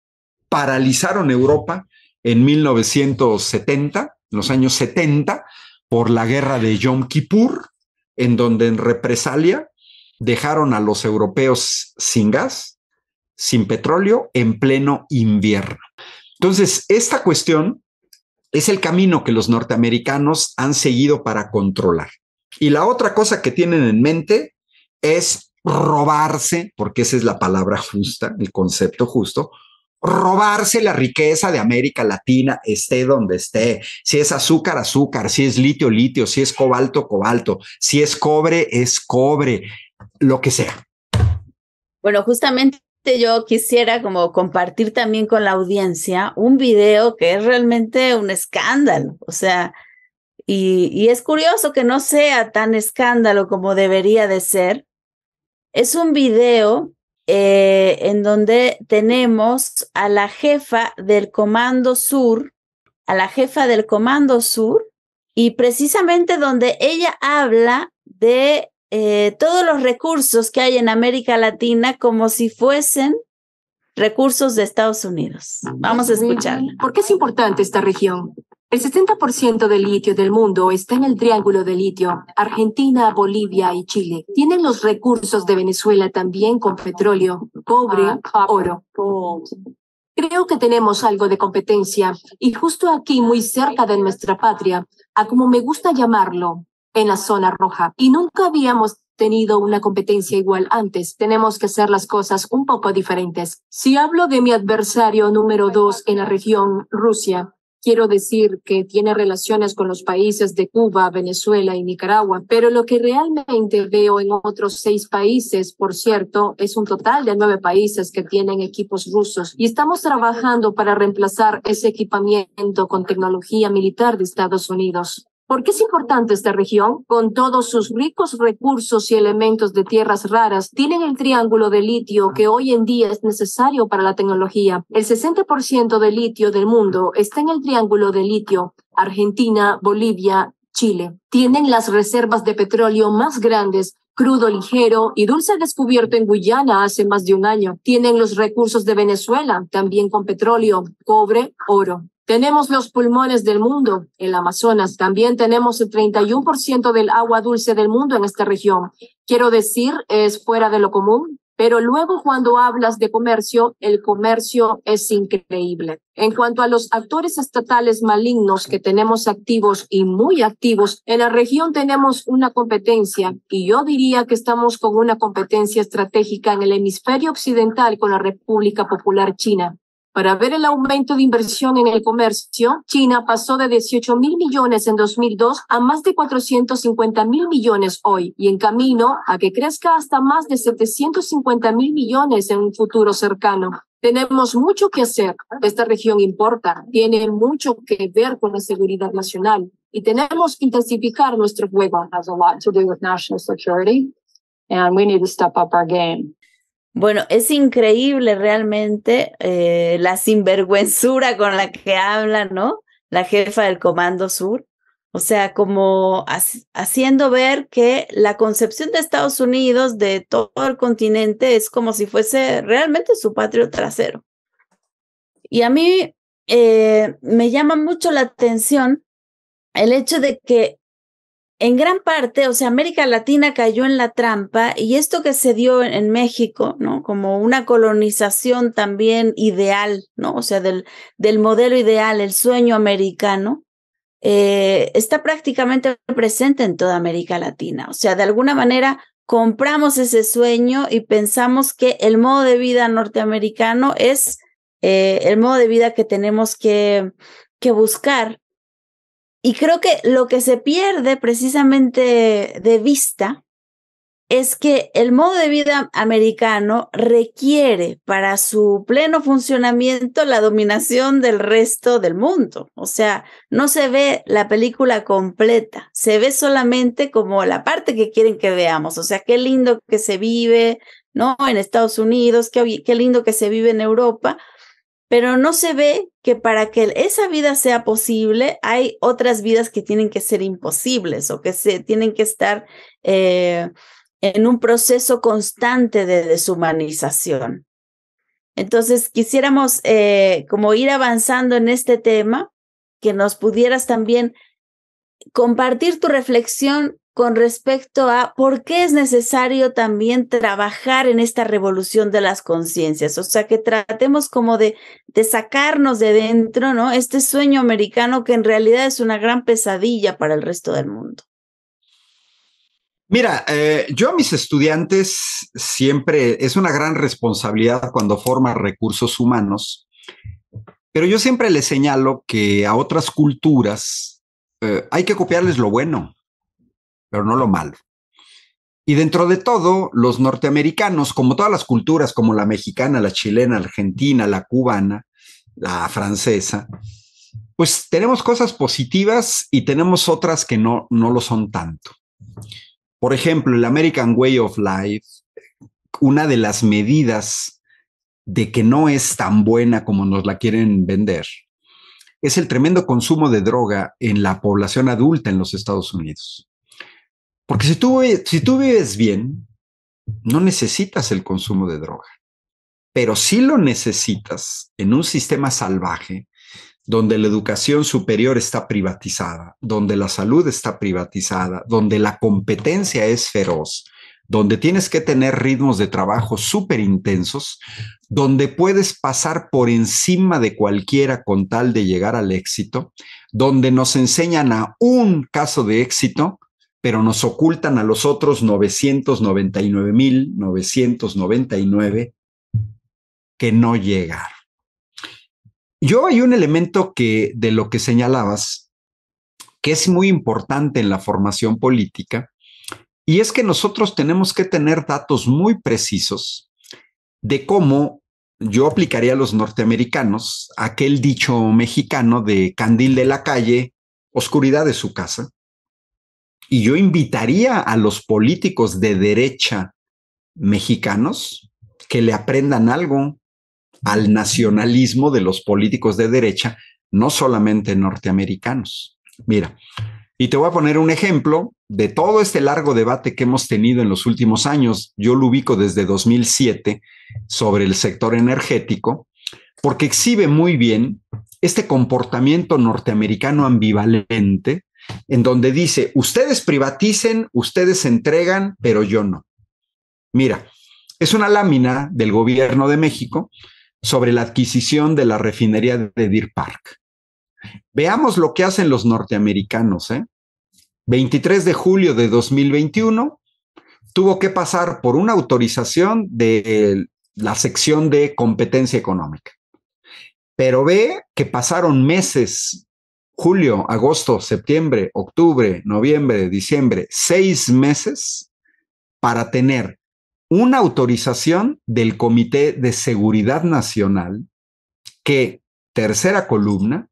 paralizaron Europa en 1970, en los años 70, por la guerra de Yom Kippur, en donde en represalia dejaron a los europeos sin gas, sin petróleo, en pleno invierno. Entonces, esta cuestión es el camino que los norteamericanos han seguido para controlar. Y la otra cosa que tienen en mente es robarse, porque esa es la palabra justa, el concepto justo, robarse la riqueza de América Latina, esté donde esté. Si es azúcar, azúcar, si es litio, litio, si es cobalto, cobalto, si es cobre, es cobre, lo que sea. Bueno, justamente yo quisiera como compartir también con la audiencia un video que es realmente un escándalo, o sea, y, y es curioso que no sea tan escándalo como debería de ser. Es un video eh, en donde tenemos a la jefa del Comando Sur, a la jefa del Comando Sur, y precisamente donde ella habla de eh, todos los recursos que hay en América Latina como si fuesen recursos de Estados Unidos. Ah, Vamos a escucharla. ¿Por qué es importante esta región? El 70% del litio del mundo está en el Triángulo de Litio. Argentina, Bolivia y Chile tienen los recursos de Venezuela también con petróleo, cobre, oro. Creo que tenemos algo de competencia y justo aquí, muy cerca de nuestra patria, a como me gusta llamarlo, en la zona roja. Y nunca habíamos tenido una competencia igual antes. Tenemos que hacer las cosas un poco diferentes. Si hablo de mi adversario número dos en la región, Rusia, quiero decir que tiene relaciones con los países de Cuba, Venezuela y Nicaragua, pero lo que realmente veo en otros seis países, por cierto, es un total de nueve países que tienen equipos rusos y estamos trabajando para reemplazar ese equipamiento con tecnología militar de Estados Unidos. ¿Por qué es importante esta región? Con todos sus ricos recursos y elementos de tierras raras, tienen el triángulo de litio que hoy en día es necesario para la tecnología. El 60% del litio del mundo está en el triángulo de litio, Argentina, Bolivia, Chile. Tienen las reservas de petróleo más grandes crudo ligero y dulce descubierto en Guyana hace más de un año. Tienen los recursos de Venezuela, también con petróleo, cobre, oro. Tenemos los pulmones del mundo, el Amazonas. También tenemos el 31% del agua dulce del mundo en esta región. Quiero decir, es fuera de lo común. Pero luego cuando hablas de comercio, el comercio es increíble. En cuanto a los actores estatales malignos que tenemos activos y muy activos, en la región tenemos una competencia y yo diría que estamos con una competencia estratégica en el hemisferio occidental con la República Popular China. Para ver el aumento de inversión en el comercio, China pasó de 18 mil millones en 2002 a más de 450 mil millones hoy y en camino a que crezca hasta más de 750 mil millones en un futuro cercano. Tenemos mucho que hacer. Esta región importa, tiene mucho que ver con la seguridad nacional y tenemos que intensificar nuestro juego. Has a lot to do with national security and we need to step up our game. Bueno, es increíble realmente eh, la sinvergüenzura con la que habla, ¿no? La jefa del Comando Sur. O sea, como haciendo ver que la concepción de Estados Unidos, de todo el continente, es como si fuese realmente su patrio trasero. Y a mí eh, me llama mucho la atención el hecho de que en gran parte, o sea, América Latina cayó en la trampa y esto que se dio en, México, ¿no? Como una colonización también ideal, ¿no? O sea, del, del modelo ideal, el sueño americano, eh, está prácticamente presente en toda América Latina. O sea, de alguna manera compramos ese sueño y pensamos que el modo de vida norteamericano es eh, el modo de vida que tenemos que, que buscar y creo que lo que se pierde precisamente de vista es que el modo de vida americano requiere para su pleno funcionamiento la dominación del resto del mundo. O sea, no se ve la película completa, se ve solamente como la parte que quieren que veamos. O sea, qué lindo que se vive, ¿no? En Estados Unidos, qué, qué lindo que se vive en Europa, pero no se ve que para que esa vida sea posible hay otras vidas que tienen que ser imposibles o que se tienen que estar eh, en un proceso constante de deshumanización. Entonces, quisiéramos eh, como ir avanzando en este tema, que nos pudieras también compartir tu reflexión con respecto a por qué es necesario también trabajar en esta revolución de las conciencias. O sea, que tratemos como de, sacarnos de dentro, ¿no? Este sueño americano que en realidad es una gran pesadilla para el resto del mundo. Mira, eh, yo a mis estudiantes siempre es una gran responsabilidad cuando forma recursos humanos, pero yo siempre les señalo que a otras culturas eh, hay que copiarles lo bueno pero no lo malo. Y dentro de todo, los norteamericanos, como todas las culturas, como la mexicana, la chilena, la argentina, la cubana, la francesa, pues tenemos cosas positivas y tenemos otras que no, no lo son tanto. Por ejemplo, el American Way of Life, una de las medidas de que no es tan buena como nos la quieren vender, es el tremendo consumo de droga en la población adulta en los Estados Unidos. Porque si tú, si tú vives bien, no necesitas el consumo de droga, pero si lo necesitas en un sistema salvaje donde la educación superior está privatizada, donde la salud está privatizada, donde la competencia es feroz, donde tienes que tener ritmos de trabajo súper intensos, donde puedes pasar por encima de cualquiera con tal de llegar al éxito, donde nos enseñan a un caso de éxito pero nos ocultan a los otros 999.999 que no llegar. Yo hay un elemento que de lo que señalabas que es muy importante en la formación política y es que nosotros tenemos que tener datos muy precisos de cómo yo aplicaría a los norteamericanos aquel dicho mexicano de candil de la calle, oscuridad de su casa, y yo invitaría a los políticos de derecha mexicanos que le aprendan algo al nacionalismo de los políticos de derecha, no solamente norteamericanos. Mira, y te voy a poner un ejemplo de todo este largo debate que hemos tenido en los últimos años. Yo lo ubico desde 2007 sobre el sector energético, porque exhibe muy bien este comportamiento norteamericano ambivalente en donde dice, ustedes privaticen, ustedes entregan, pero yo no. Mira, es una lámina del gobierno de México sobre la adquisición de la refinería de Deer Park. Veamos lo que hacen los norteamericanos. 23 ¿eh? de julio de 2021 tuvo que pasar por una autorización de la sección de competencia económica. Pero ve que pasaron meses julio, agosto, septiembre, octubre, noviembre, diciembre, seis meses para tener una autorización del Comité de Seguridad Nacional que, tercera columna,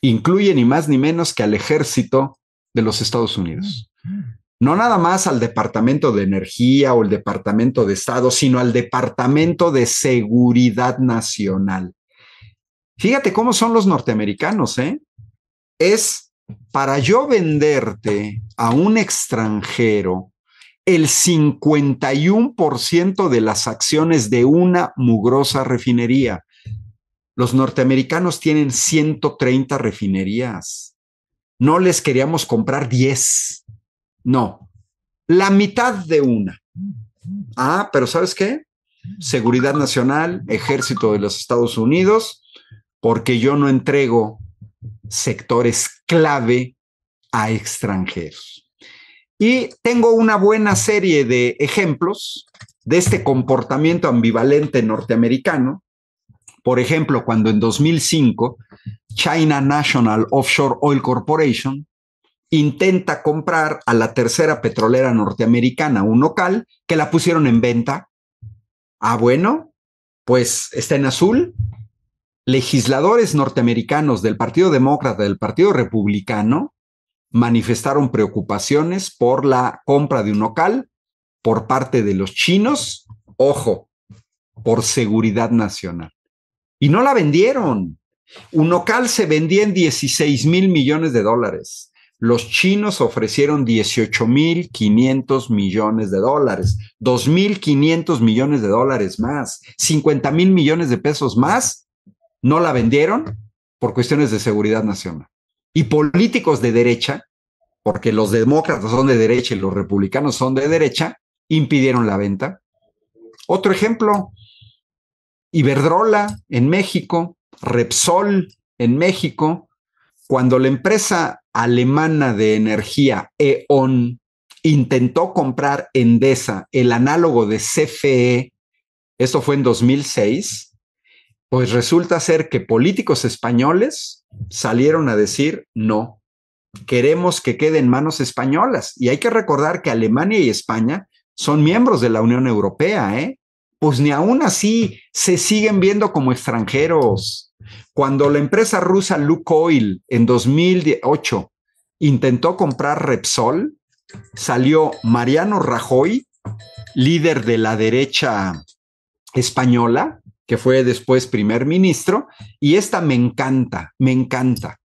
incluye ni más ni menos que al ejército de los Estados Unidos. Mm. No nada más al Departamento de Energía o el Departamento de Estado, sino al Departamento de Seguridad Nacional. Fíjate cómo son los norteamericanos, ¿eh? es para yo venderte a un extranjero el 51% de las acciones de una mugrosa refinería. Los norteamericanos tienen 130 refinerías. No les queríamos comprar 10. No, la mitad de una. Ah, pero ¿sabes qué? Seguridad Nacional, Ejército de los Estados Unidos, porque yo no entrego sectores clave a extranjeros. Y tengo una buena serie de ejemplos de este comportamiento ambivalente norteamericano. Por ejemplo, cuando en 2005 China National Offshore Oil Corporation intenta comprar a la tercera petrolera norteamericana, un local, que la pusieron en venta. Ah, bueno, pues está en azul, legisladores norteamericanos del Partido Demócrata, del Partido Republicano, manifestaron preocupaciones por la compra de un local por parte de los chinos, ojo, por seguridad nacional. Y no la vendieron. Un local se vendía en 16 mil millones de dólares. Los chinos ofrecieron 18 mil 500 millones de dólares, 2 mil 500 millones de dólares más, 50 mil millones de pesos más no la vendieron por cuestiones de seguridad nacional. Y políticos de derecha, porque los demócratas son de derecha y los republicanos son de derecha, impidieron la venta. Otro ejemplo, Iberdrola en México, Repsol en México, cuando la empresa alemana de energía E.ON intentó comprar Endesa, el análogo de CFE, esto fue en 2006, pues resulta ser que políticos españoles salieron a decir no, queremos que quede en manos españolas. Y hay que recordar que Alemania y España son miembros de la Unión Europea, ¿eh? Pues ni aún así se siguen viendo como extranjeros. Cuando la empresa rusa Lukoil en 2008 intentó comprar Repsol, salió Mariano Rajoy, líder de la derecha española, que fue después primer ministro, y esta me encanta, me encanta.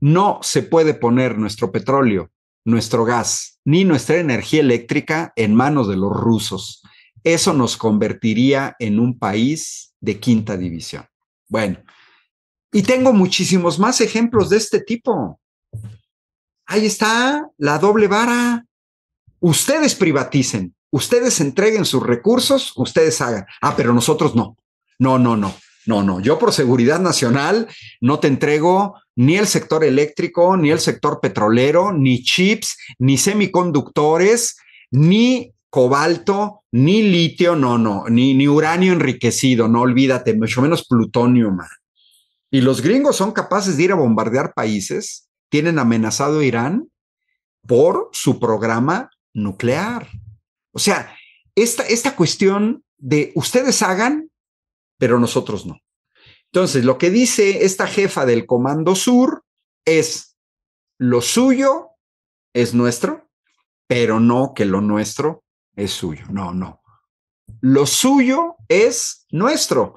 No se puede poner nuestro petróleo, nuestro gas, ni nuestra energía eléctrica en manos de los rusos. Eso nos convertiría en un país de quinta división. Bueno, y tengo muchísimos más ejemplos de este tipo. Ahí está la doble vara. Ustedes privaticen, ustedes entreguen sus recursos, ustedes hagan. Ah, pero nosotros no. No, no, no, no, no. Yo por seguridad nacional no te entrego ni el sector eléctrico, ni el sector petrolero, ni chips, ni semiconductores, ni cobalto, ni litio, no, no, ni, ni uranio enriquecido, no olvídate, mucho menos plutonio, Y los gringos son capaces de ir a bombardear países, tienen amenazado a Irán por su programa nuclear. O sea, esta, esta cuestión de ustedes hagan pero nosotros no. Entonces, lo que dice esta jefa del Comando Sur es, lo suyo es nuestro, pero no que lo nuestro es suyo. No, no. Lo suyo es nuestro.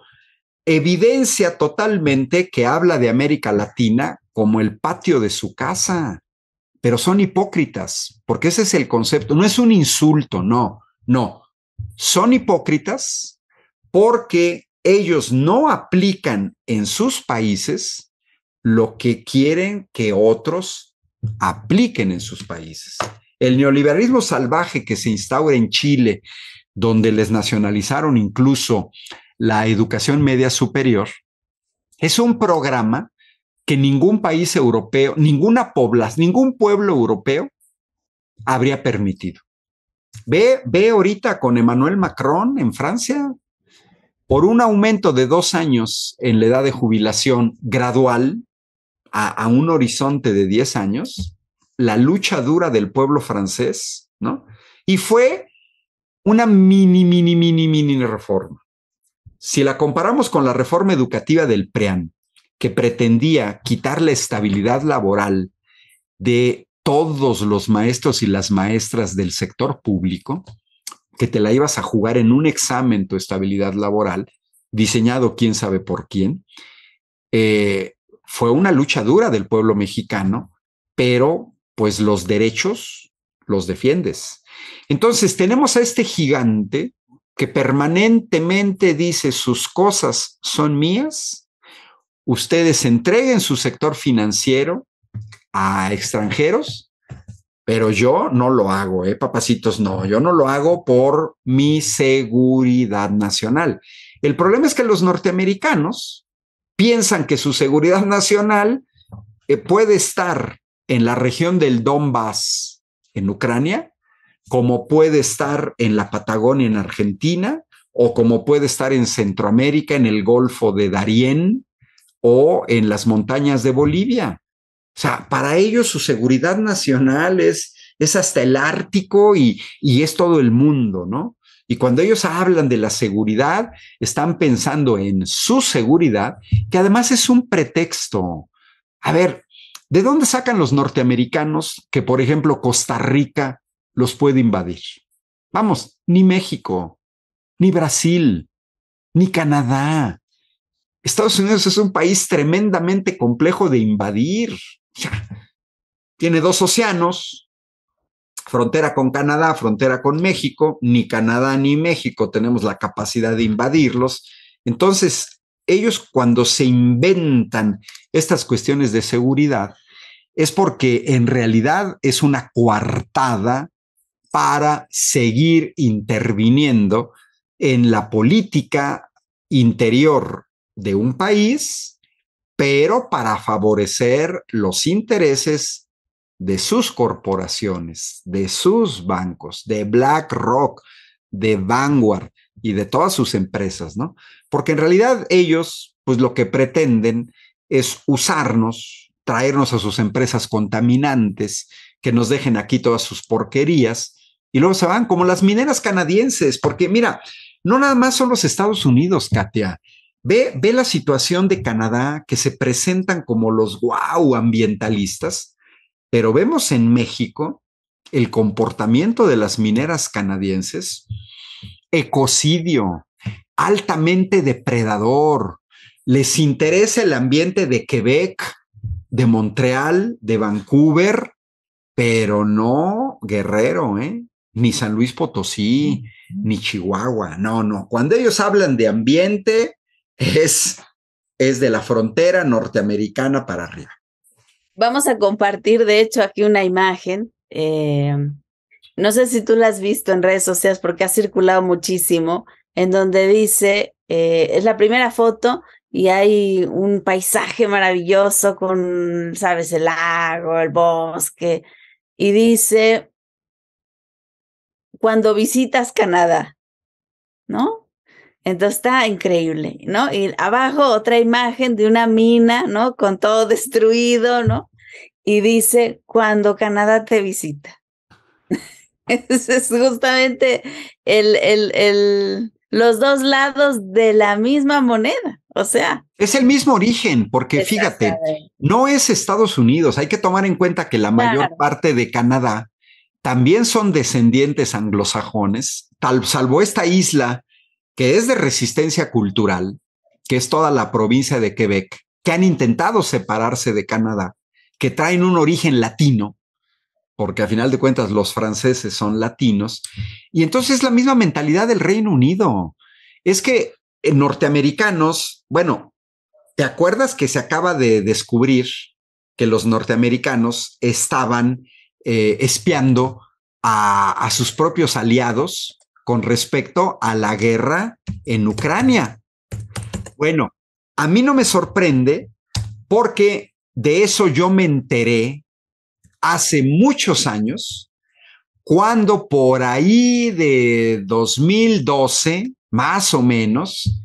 Evidencia totalmente que habla de América Latina como el patio de su casa, pero son hipócritas, porque ese es el concepto. No es un insulto, no, no. Son hipócritas porque ellos no aplican en sus países lo que quieren que otros apliquen en sus países. El neoliberalismo salvaje que se instaura en Chile, donde les nacionalizaron incluso la educación media superior, es un programa que ningún país europeo, ninguna población, ningún pueblo europeo habría permitido. Ve, ahorita con Emmanuel Macron en Francia por un aumento de dos años en la edad de jubilación gradual a, un horizonte de 10 años, la lucha dura del pueblo francés, ¿no? Y fue una mini, mini, mini, mini reforma. Si la comparamos con la reforma educativa del PREAN, que pretendía quitar la estabilidad laboral de todos los maestros y las maestras del sector público, que te la ibas a jugar en un examen tu estabilidad laboral, diseñado quién sabe por quién. Eh, fue una lucha dura del pueblo mexicano, pero pues los derechos los defiendes. Entonces tenemos a este gigante que permanentemente dice sus cosas son mías, ustedes entreguen su sector financiero a extranjeros pero yo no lo hago, ¿eh? Papacitos, no, yo no lo hago por mi seguridad nacional. El problema es que los norteamericanos piensan que su seguridad nacional eh, puede estar en la región del Donbass, en Ucrania, como puede estar en la Patagonia, en Argentina, o como puede estar en Centroamérica, en el Golfo de Darién, o en las montañas de Bolivia. O sea, para ellos su seguridad nacional es, es hasta el Ártico y, y es todo el mundo, ¿no? Y cuando ellos hablan de la seguridad, están pensando en su seguridad, que además es un pretexto. A ver, ¿de dónde sacan los norteamericanos que, por ejemplo, Costa Rica los puede invadir? Vamos, ni México, ni Brasil, ni Canadá. Estados Unidos es un país tremendamente complejo de invadir. [laughs] Tiene dos océanos, frontera con Canadá, frontera con México, ni Canadá ni México tenemos la capacidad de invadirlos. Entonces, ellos cuando se inventan estas cuestiones de seguridad, es porque en realidad es una coartada para seguir interviniendo en la política interior de un país pero para favorecer los intereses de sus corporaciones, de sus bancos, de BlackRock, de Vanguard y de todas sus empresas, ¿no? Porque en realidad ellos, pues lo que pretenden es usarnos, traernos a sus empresas contaminantes, que nos dejen aquí todas sus porquerías, y luego se van como las mineras canadienses, porque mira, no nada más son los Estados Unidos, Katia. Ve, la situación de Canadá, que se presentan como los wow, ambientalistas, pero vemos en México el comportamiento de las mineras canadienses, ecocidio, altamente depredador, les interesa el ambiente de Quebec, de Montreal, de Vancouver, pero no Guerrero, ¿eh? ni San Luis Potosí, ni Chihuahua, no, no, cuando ellos hablan de ambiente, es, es de la frontera norteamericana para arriba. Vamos a compartir, de hecho, aquí una imagen. Eh, no sé si tú la has visto en redes sociales porque ha circulado muchísimo, en donde dice, eh, es la primera foto y hay un paisaje maravilloso con, sabes, el lago, el bosque, y dice, cuando visitas Canadá, ¿no? Entonces está increíble, ¿no? Y abajo otra imagen de una mina, ¿no? Con todo destruido, ¿no? Y dice, cuando Canadá te visita. [laughs] es justamente el, el, los dos lados de la misma moneda. O sea. Es el mismo origen, porque fíjate, no es Estados Unidos. Hay que tomar en cuenta que la mayor parte de Canadá también son descendientes anglosajones, salvo esta isla que es de resistencia cultural, que es toda la provincia de Quebec, que han intentado separarse de Canadá, que traen un origen latino, porque a final de cuentas los franceses son latinos, y entonces es la misma mentalidad del Reino Unido. Es que eh, norteamericanos, bueno, ¿te acuerdas que se acaba de descubrir que los norteamericanos estaban eh, espiando a sus propios aliados con respecto a la guerra en Ucrania. Bueno, a mí no me sorprende porque de eso yo me enteré hace muchos años, cuando por ahí de 2012, más o menos,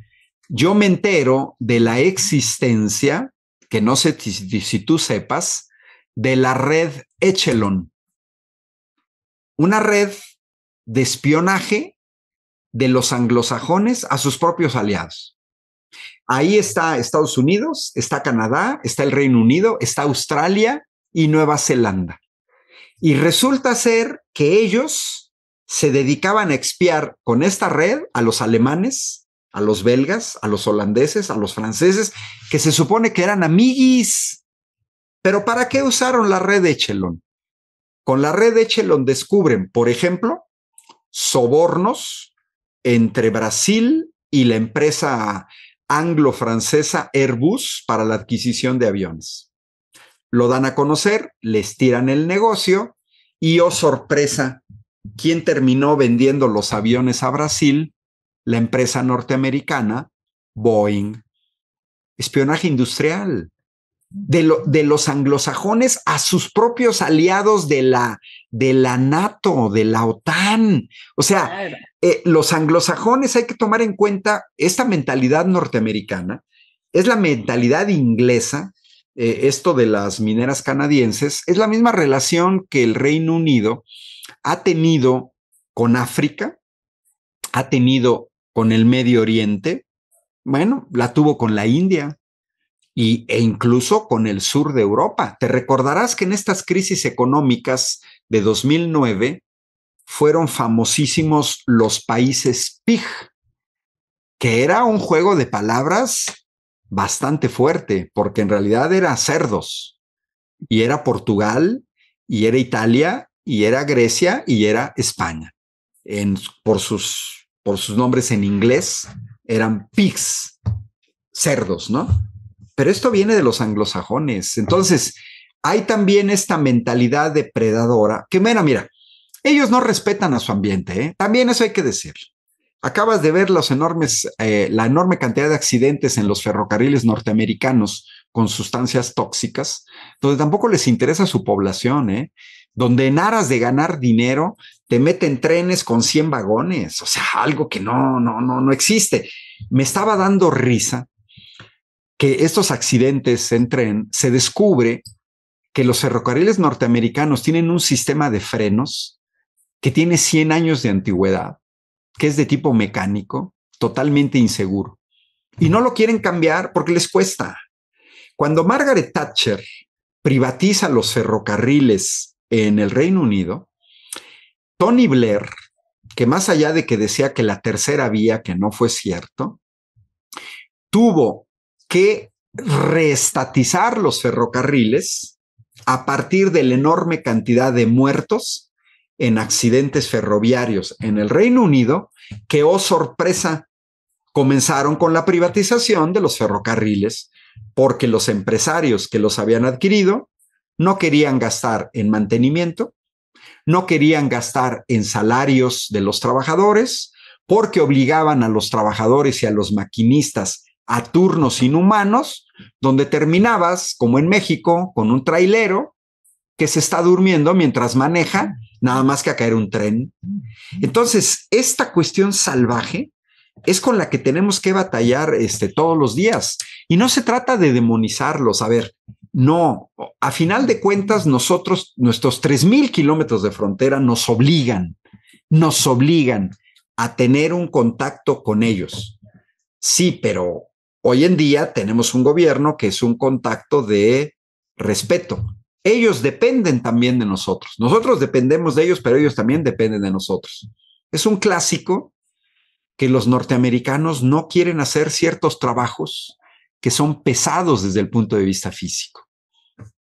yo me entero de la existencia, que no sé si tú sepas, de la red Echelon. Una red de espionaje de los anglosajones a sus propios aliados. Ahí está Estados Unidos, está Canadá, está el Reino Unido, está Australia y Nueva Zelanda. Y resulta ser que ellos se dedicaban a expiar con esta red a los alemanes, a los belgas, a los holandeses, a los franceses, que se supone que eran amiguis. Pero ¿para qué usaron la red de Echelon? Con la red de Echelon descubren, por ejemplo, sobornos entre Brasil y la empresa anglo-francesa Airbus para la adquisición de aviones. Lo dan a conocer, les tiran el negocio y, oh sorpresa, ¿quién terminó vendiendo los aviones a Brasil? La empresa norteamericana, Boeing. Espionaje industrial de, los anglosajones a sus propios aliados de la, de la NATO, de la OTAN. O sea, eh, los anglosajones hay que tomar en cuenta esta mentalidad norteamericana, es la mentalidad inglesa, eh, esto de las mineras canadienses, es la misma relación que el Reino Unido ha tenido con África, ha tenido con el Medio Oriente, bueno, la tuvo con la India, y, e incluso con el sur de Europa. Te recordarás que en estas crisis económicas de 2009 fueron famosísimos los países PIG, que era un juego de palabras bastante fuerte, porque en realidad era cerdos, y era Portugal, y era Italia, y era Grecia, y era España. por, sus, por sus nombres en inglés eran pigs, cerdos, ¿no? pero esto viene de los anglosajones. Entonces, hay también esta mentalidad depredadora que, mira, mira, ellos no respetan a su ambiente, ¿eh? también eso hay que decir. Acabas de ver los enormes, eh, la enorme cantidad de accidentes en los ferrocarriles norteamericanos con sustancias tóxicas, donde tampoco les interesa su población, ¿eh? donde en aras de ganar dinero te meten trenes con 100 vagones, o sea, algo que no, no, no, no existe. Me estaba dando risa que estos accidentes en tren se descubre que los ferrocarriles norteamericanos tienen un sistema de frenos que tiene 100 años de antigüedad, que es de tipo mecánico, totalmente inseguro. Y no lo quieren cambiar porque les cuesta. Cuando Margaret Thatcher privatiza los ferrocarriles en el Reino Unido, Tony Blair, que más allá de que decía que la tercera vía, que no fue cierto, tuvo que reestatizar los ferrocarriles a partir de la enorme cantidad de muertos en accidentes ferroviarios en el Reino Unido, que, oh sorpresa, comenzaron con la privatización de los ferrocarriles porque los empresarios que los habían adquirido no querían gastar en mantenimiento, no querían gastar en salarios de los trabajadores, porque obligaban a los trabajadores y a los maquinistas a turnos inhumanos, donde terminabas, como en México, con un trailero que se está durmiendo mientras maneja, nada más que a caer un tren. Entonces, esta cuestión salvaje es con la que tenemos que batallar este, todos los días. Y no se trata de demonizarlos. A ver, no, a final de cuentas, nosotros, nuestros 3.000 kilómetros de frontera nos obligan, nos obligan a tener un contacto con ellos. Sí, pero Hoy en día tenemos un gobierno que es un contacto de respeto. Ellos dependen también de nosotros. Nosotros dependemos de ellos, pero ellos también dependen de nosotros. Es un clásico que los norteamericanos no quieren hacer ciertos trabajos que son pesados desde el punto de vista físico.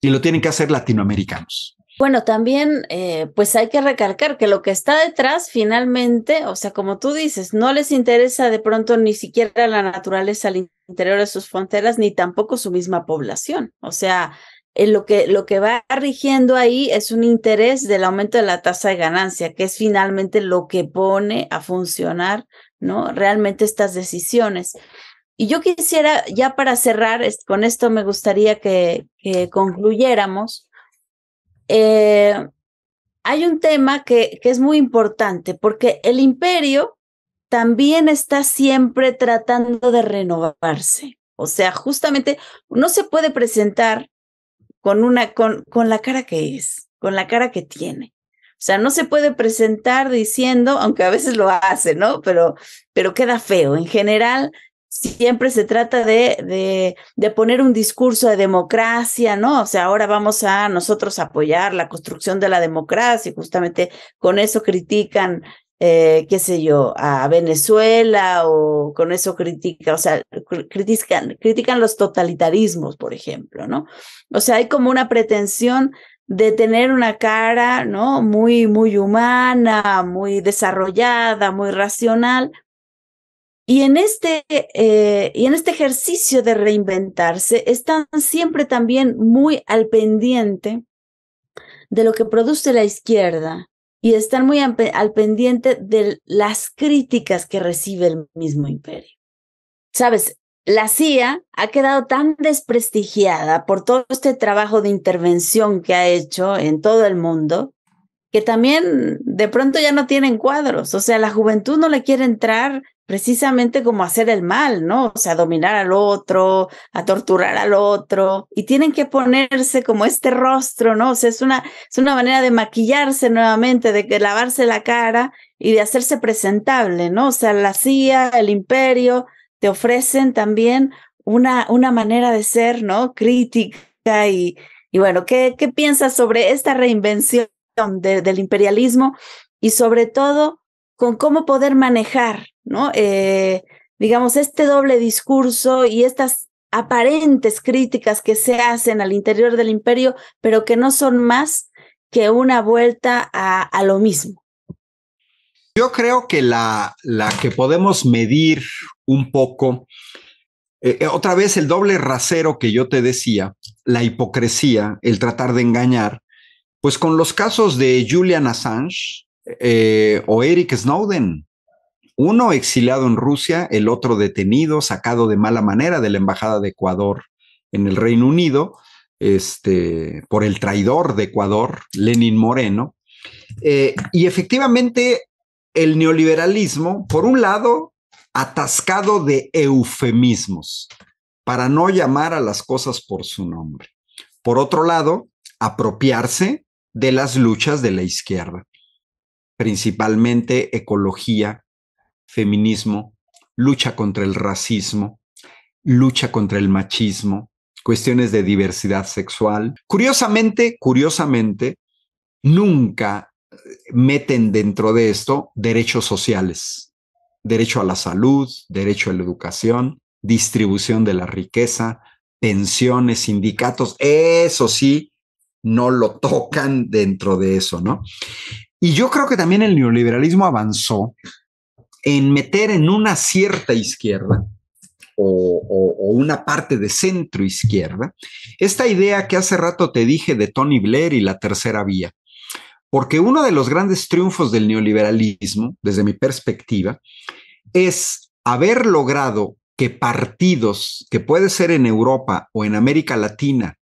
Y lo tienen que hacer latinoamericanos. Bueno, también eh, pues hay que recalcar que lo que está detrás finalmente, o sea, como tú dices, no les interesa de pronto ni siquiera la naturaleza al interior de sus fronteras, ni tampoco su misma población. O sea, eh, lo, que, lo que va rigiendo ahí es un interés del aumento de la tasa de ganancia, que es finalmente lo que pone a funcionar, ¿no? Realmente estas decisiones. Y yo quisiera, ya para cerrar, con esto me gustaría que, que concluyéramos eh, hay un tema que, es muy importante, porque el imperio también está siempre tratando de renovarse. O sea, justamente no se puede presentar con una, con, con la cara que es, con la cara que tiene. O sea, no se puede presentar diciendo, aunque a veces lo hace, ¿no? Pero, pero queda feo. En general, siempre se trata de, de, de, poner un discurso de democracia, ¿no? O sea, ahora vamos a nosotros apoyar la construcción de la democracia y justamente con eso critican, eh, qué sé yo, a Venezuela o con eso critican, o sea, critican, critican los totalitarismos, por ejemplo, ¿no? O sea, hay como una pretensión de tener una cara, ¿no? Muy, muy humana, muy desarrollada, muy racional y en, este, eh, y en este ejercicio de reinventarse, están siempre también muy al pendiente de lo que produce la izquierda y están muy al pendiente de las críticas que recibe el mismo imperio. Sabes, la CIA ha quedado tan desprestigiada por todo este trabajo de intervención que ha hecho en todo el mundo, que también de pronto ya no tienen cuadros, o sea, la juventud no le quiere entrar precisamente como hacer el mal, ¿no? O sea, dominar al otro, a torturar al otro, y tienen que ponerse como este rostro, ¿no? O sea, es una, es una manera de maquillarse nuevamente, de, lavarse la cara y de hacerse presentable, ¿no? O sea, la CIA, el imperio, te ofrecen también una, una manera de ser, ¿no? Crítica y, y bueno, ¿qué, ¿qué piensas sobre esta reinvención del imperialismo y sobre todo con cómo poder manejar, ¿no? Eh, digamos, este doble discurso y estas aparentes críticas que se hacen al interior del imperio, pero que no son más que una vuelta a, lo mismo. Yo creo que la, que podemos medir un poco, eh, eh, otra vez el doble rasero que yo te decía, la hipocresía, el tratar de engañar, pues con los casos de Julian Assange, eh, o Eric Snowden, uno exiliado en Rusia, el otro detenido, sacado de mala manera de la Embajada de Ecuador en el Reino Unido, este, por el traidor de Ecuador, Lenin Moreno. Eh, y efectivamente, el neoliberalismo, por un lado, atascado de eufemismos para no llamar a las cosas por su nombre. Por otro lado, apropiarse de las luchas de la izquierda principalmente ecología, feminismo, lucha contra el racismo, lucha contra el machismo, cuestiones de diversidad sexual. Curiosamente, curiosamente, nunca eh, meten dentro de esto derechos sociales, derecho a la salud, derecho a la educación, distribución de la riqueza, pensiones, sindicatos, eso sí, no lo [laughs] tocan dentro de eso, ¿no? Y yo creo que también el neoliberalismo avanzó en meter en una cierta izquierda o, una parte de centro izquierda esta idea que hace rato te dije de Tony Blair y la tercera vía. Porque uno de los grandes triunfos del neoliberalismo, desde mi perspectiva, es haber logrado que partidos, que puede ser en Europa o en América Latina,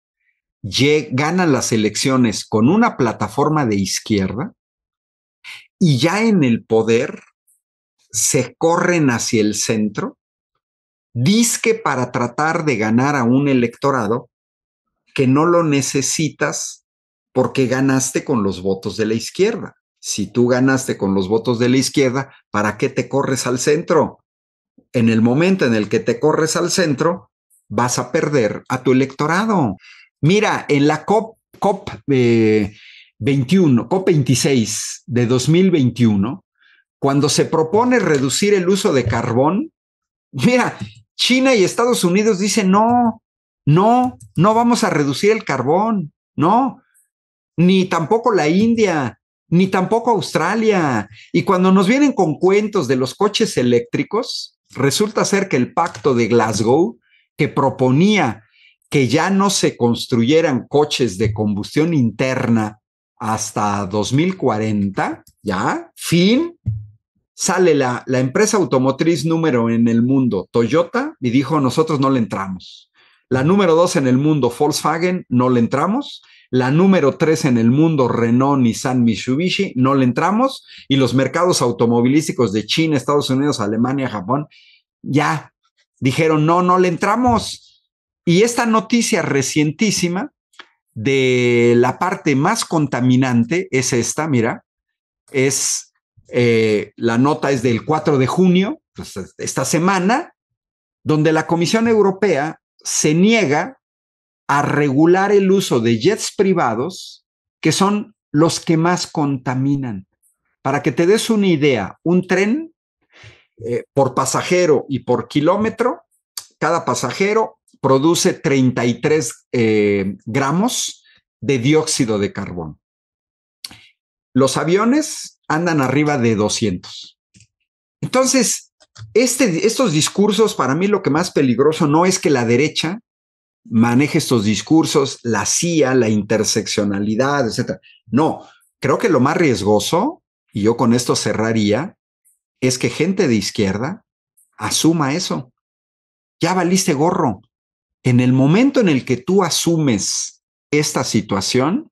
ganan las elecciones con una plataforma de izquierda, y ya en el poder se corren hacia el centro, disque para tratar de ganar a un electorado que no lo necesitas porque ganaste con los votos de la izquierda. Si tú ganaste con los votos de la izquierda, ¿para qué te corres al centro? En el momento en el que te corres al centro, vas a perder a tu electorado. Mira, en la COP, COP eh, 21, COP26 de 2021, cuando se propone reducir el uso de carbón, mira, China y Estados Unidos dicen, no, no, no vamos a reducir el carbón, no, ni tampoco la India, ni tampoco Australia. Y cuando nos vienen con cuentos de los coches eléctricos, resulta ser que el pacto de Glasgow, que proponía que ya no se construyeran coches de combustión interna hasta 2040, ya, fin, sale la, empresa automotriz número en el mundo, Toyota, y dijo, nosotros no le entramos. La número dos en el mundo, Volkswagen, no le entramos. La número tres en el mundo, Renault, Nissan, Mitsubishi, no le entramos. Y los mercados automovilísticos de China, Estados Unidos, Alemania, Japón, ya dijeron, no, no le entramos. Y esta noticia recientísima de la parte más contaminante es esta, mira, es eh, la nota es del 4 de junio, pues, esta semana, donde la Comisión Europea se niega a regular el uso de jets privados, que son los que más contaminan. Para que te des una idea, un tren eh, por pasajero y por kilómetro, cada pasajero produce 33 eh, gramos de dióxido de carbono. Los aviones andan arriba de 200. Entonces, este, estos discursos, para mí lo que más peligroso no es que la derecha maneje estos discursos, la CIA, la interseccionalidad, etc. No, creo que lo más riesgoso, y yo con esto cerraría, es que gente de izquierda asuma eso. Ya valiste gorro. En el momento en el que tú asumes esta situación,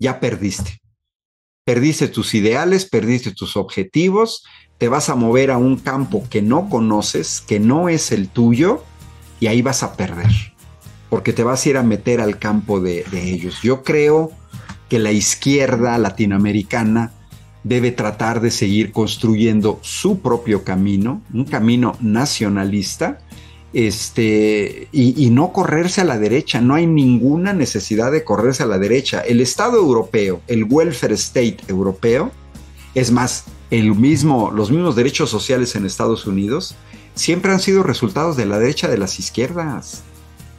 ya perdiste. Perdiste tus ideales, perdiste tus objetivos, te vas a mover a un campo que no conoces, que no es el tuyo, y ahí vas a perder, porque te vas a ir a meter al campo de, de ellos. Yo creo que la izquierda latinoamericana debe tratar de seguir construyendo su propio camino, un camino nacionalista, este, y, no correrse a la derecha. No hay ninguna necesidad de correrse a la derecha. El Estado europeo, el welfare state europeo, es más, el mismo, los mismos derechos sociales en Estados Unidos, siempre han sido resultados de la derecha de las izquierdas.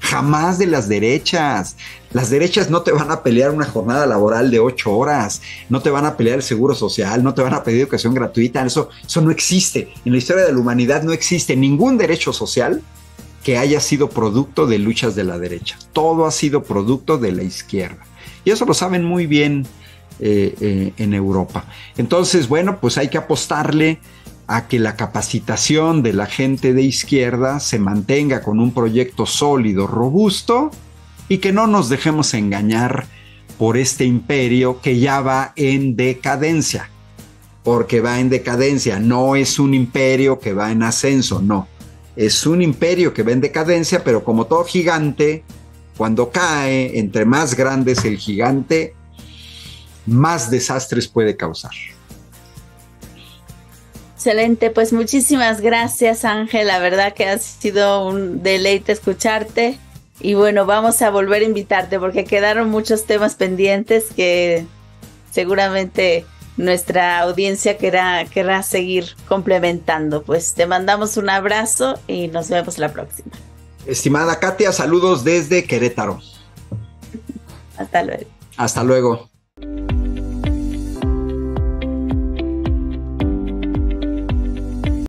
Jamás de las derechas. Las derechas no te van a pelear una jornada laboral de ocho horas, no te van a pelear el seguro social, no te van a pedir educación gratuita. Eso, eso no existe. En la historia de la humanidad no existe ningún derecho social que haya sido producto de luchas de la derecha. Todo ha sido producto de la izquierda. Y eso lo saben muy bien eh, eh, en Europa. Entonces, bueno, pues hay que apostarle a que la capacitación de la gente de izquierda se mantenga con un proyecto sólido, robusto, y que no nos dejemos engañar por este imperio que ya va en decadencia, porque va en decadencia, no es un imperio que va en ascenso, no, es un imperio que ve en decadencia, pero como todo gigante, cuando cae, entre más grande es el gigante, más desastres puede causar. Excelente, pues muchísimas gracias Ángel, la verdad que ha sido un deleite escucharte y bueno, vamos a volver a invitarte porque quedaron muchos temas pendientes que seguramente nuestra audiencia querrá, seguir complementando. Pues te mandamos un abrazo y nos vemos la próxima. Estimada Katia, saludos desde Querétaro. Hasta luego. Hasta luego.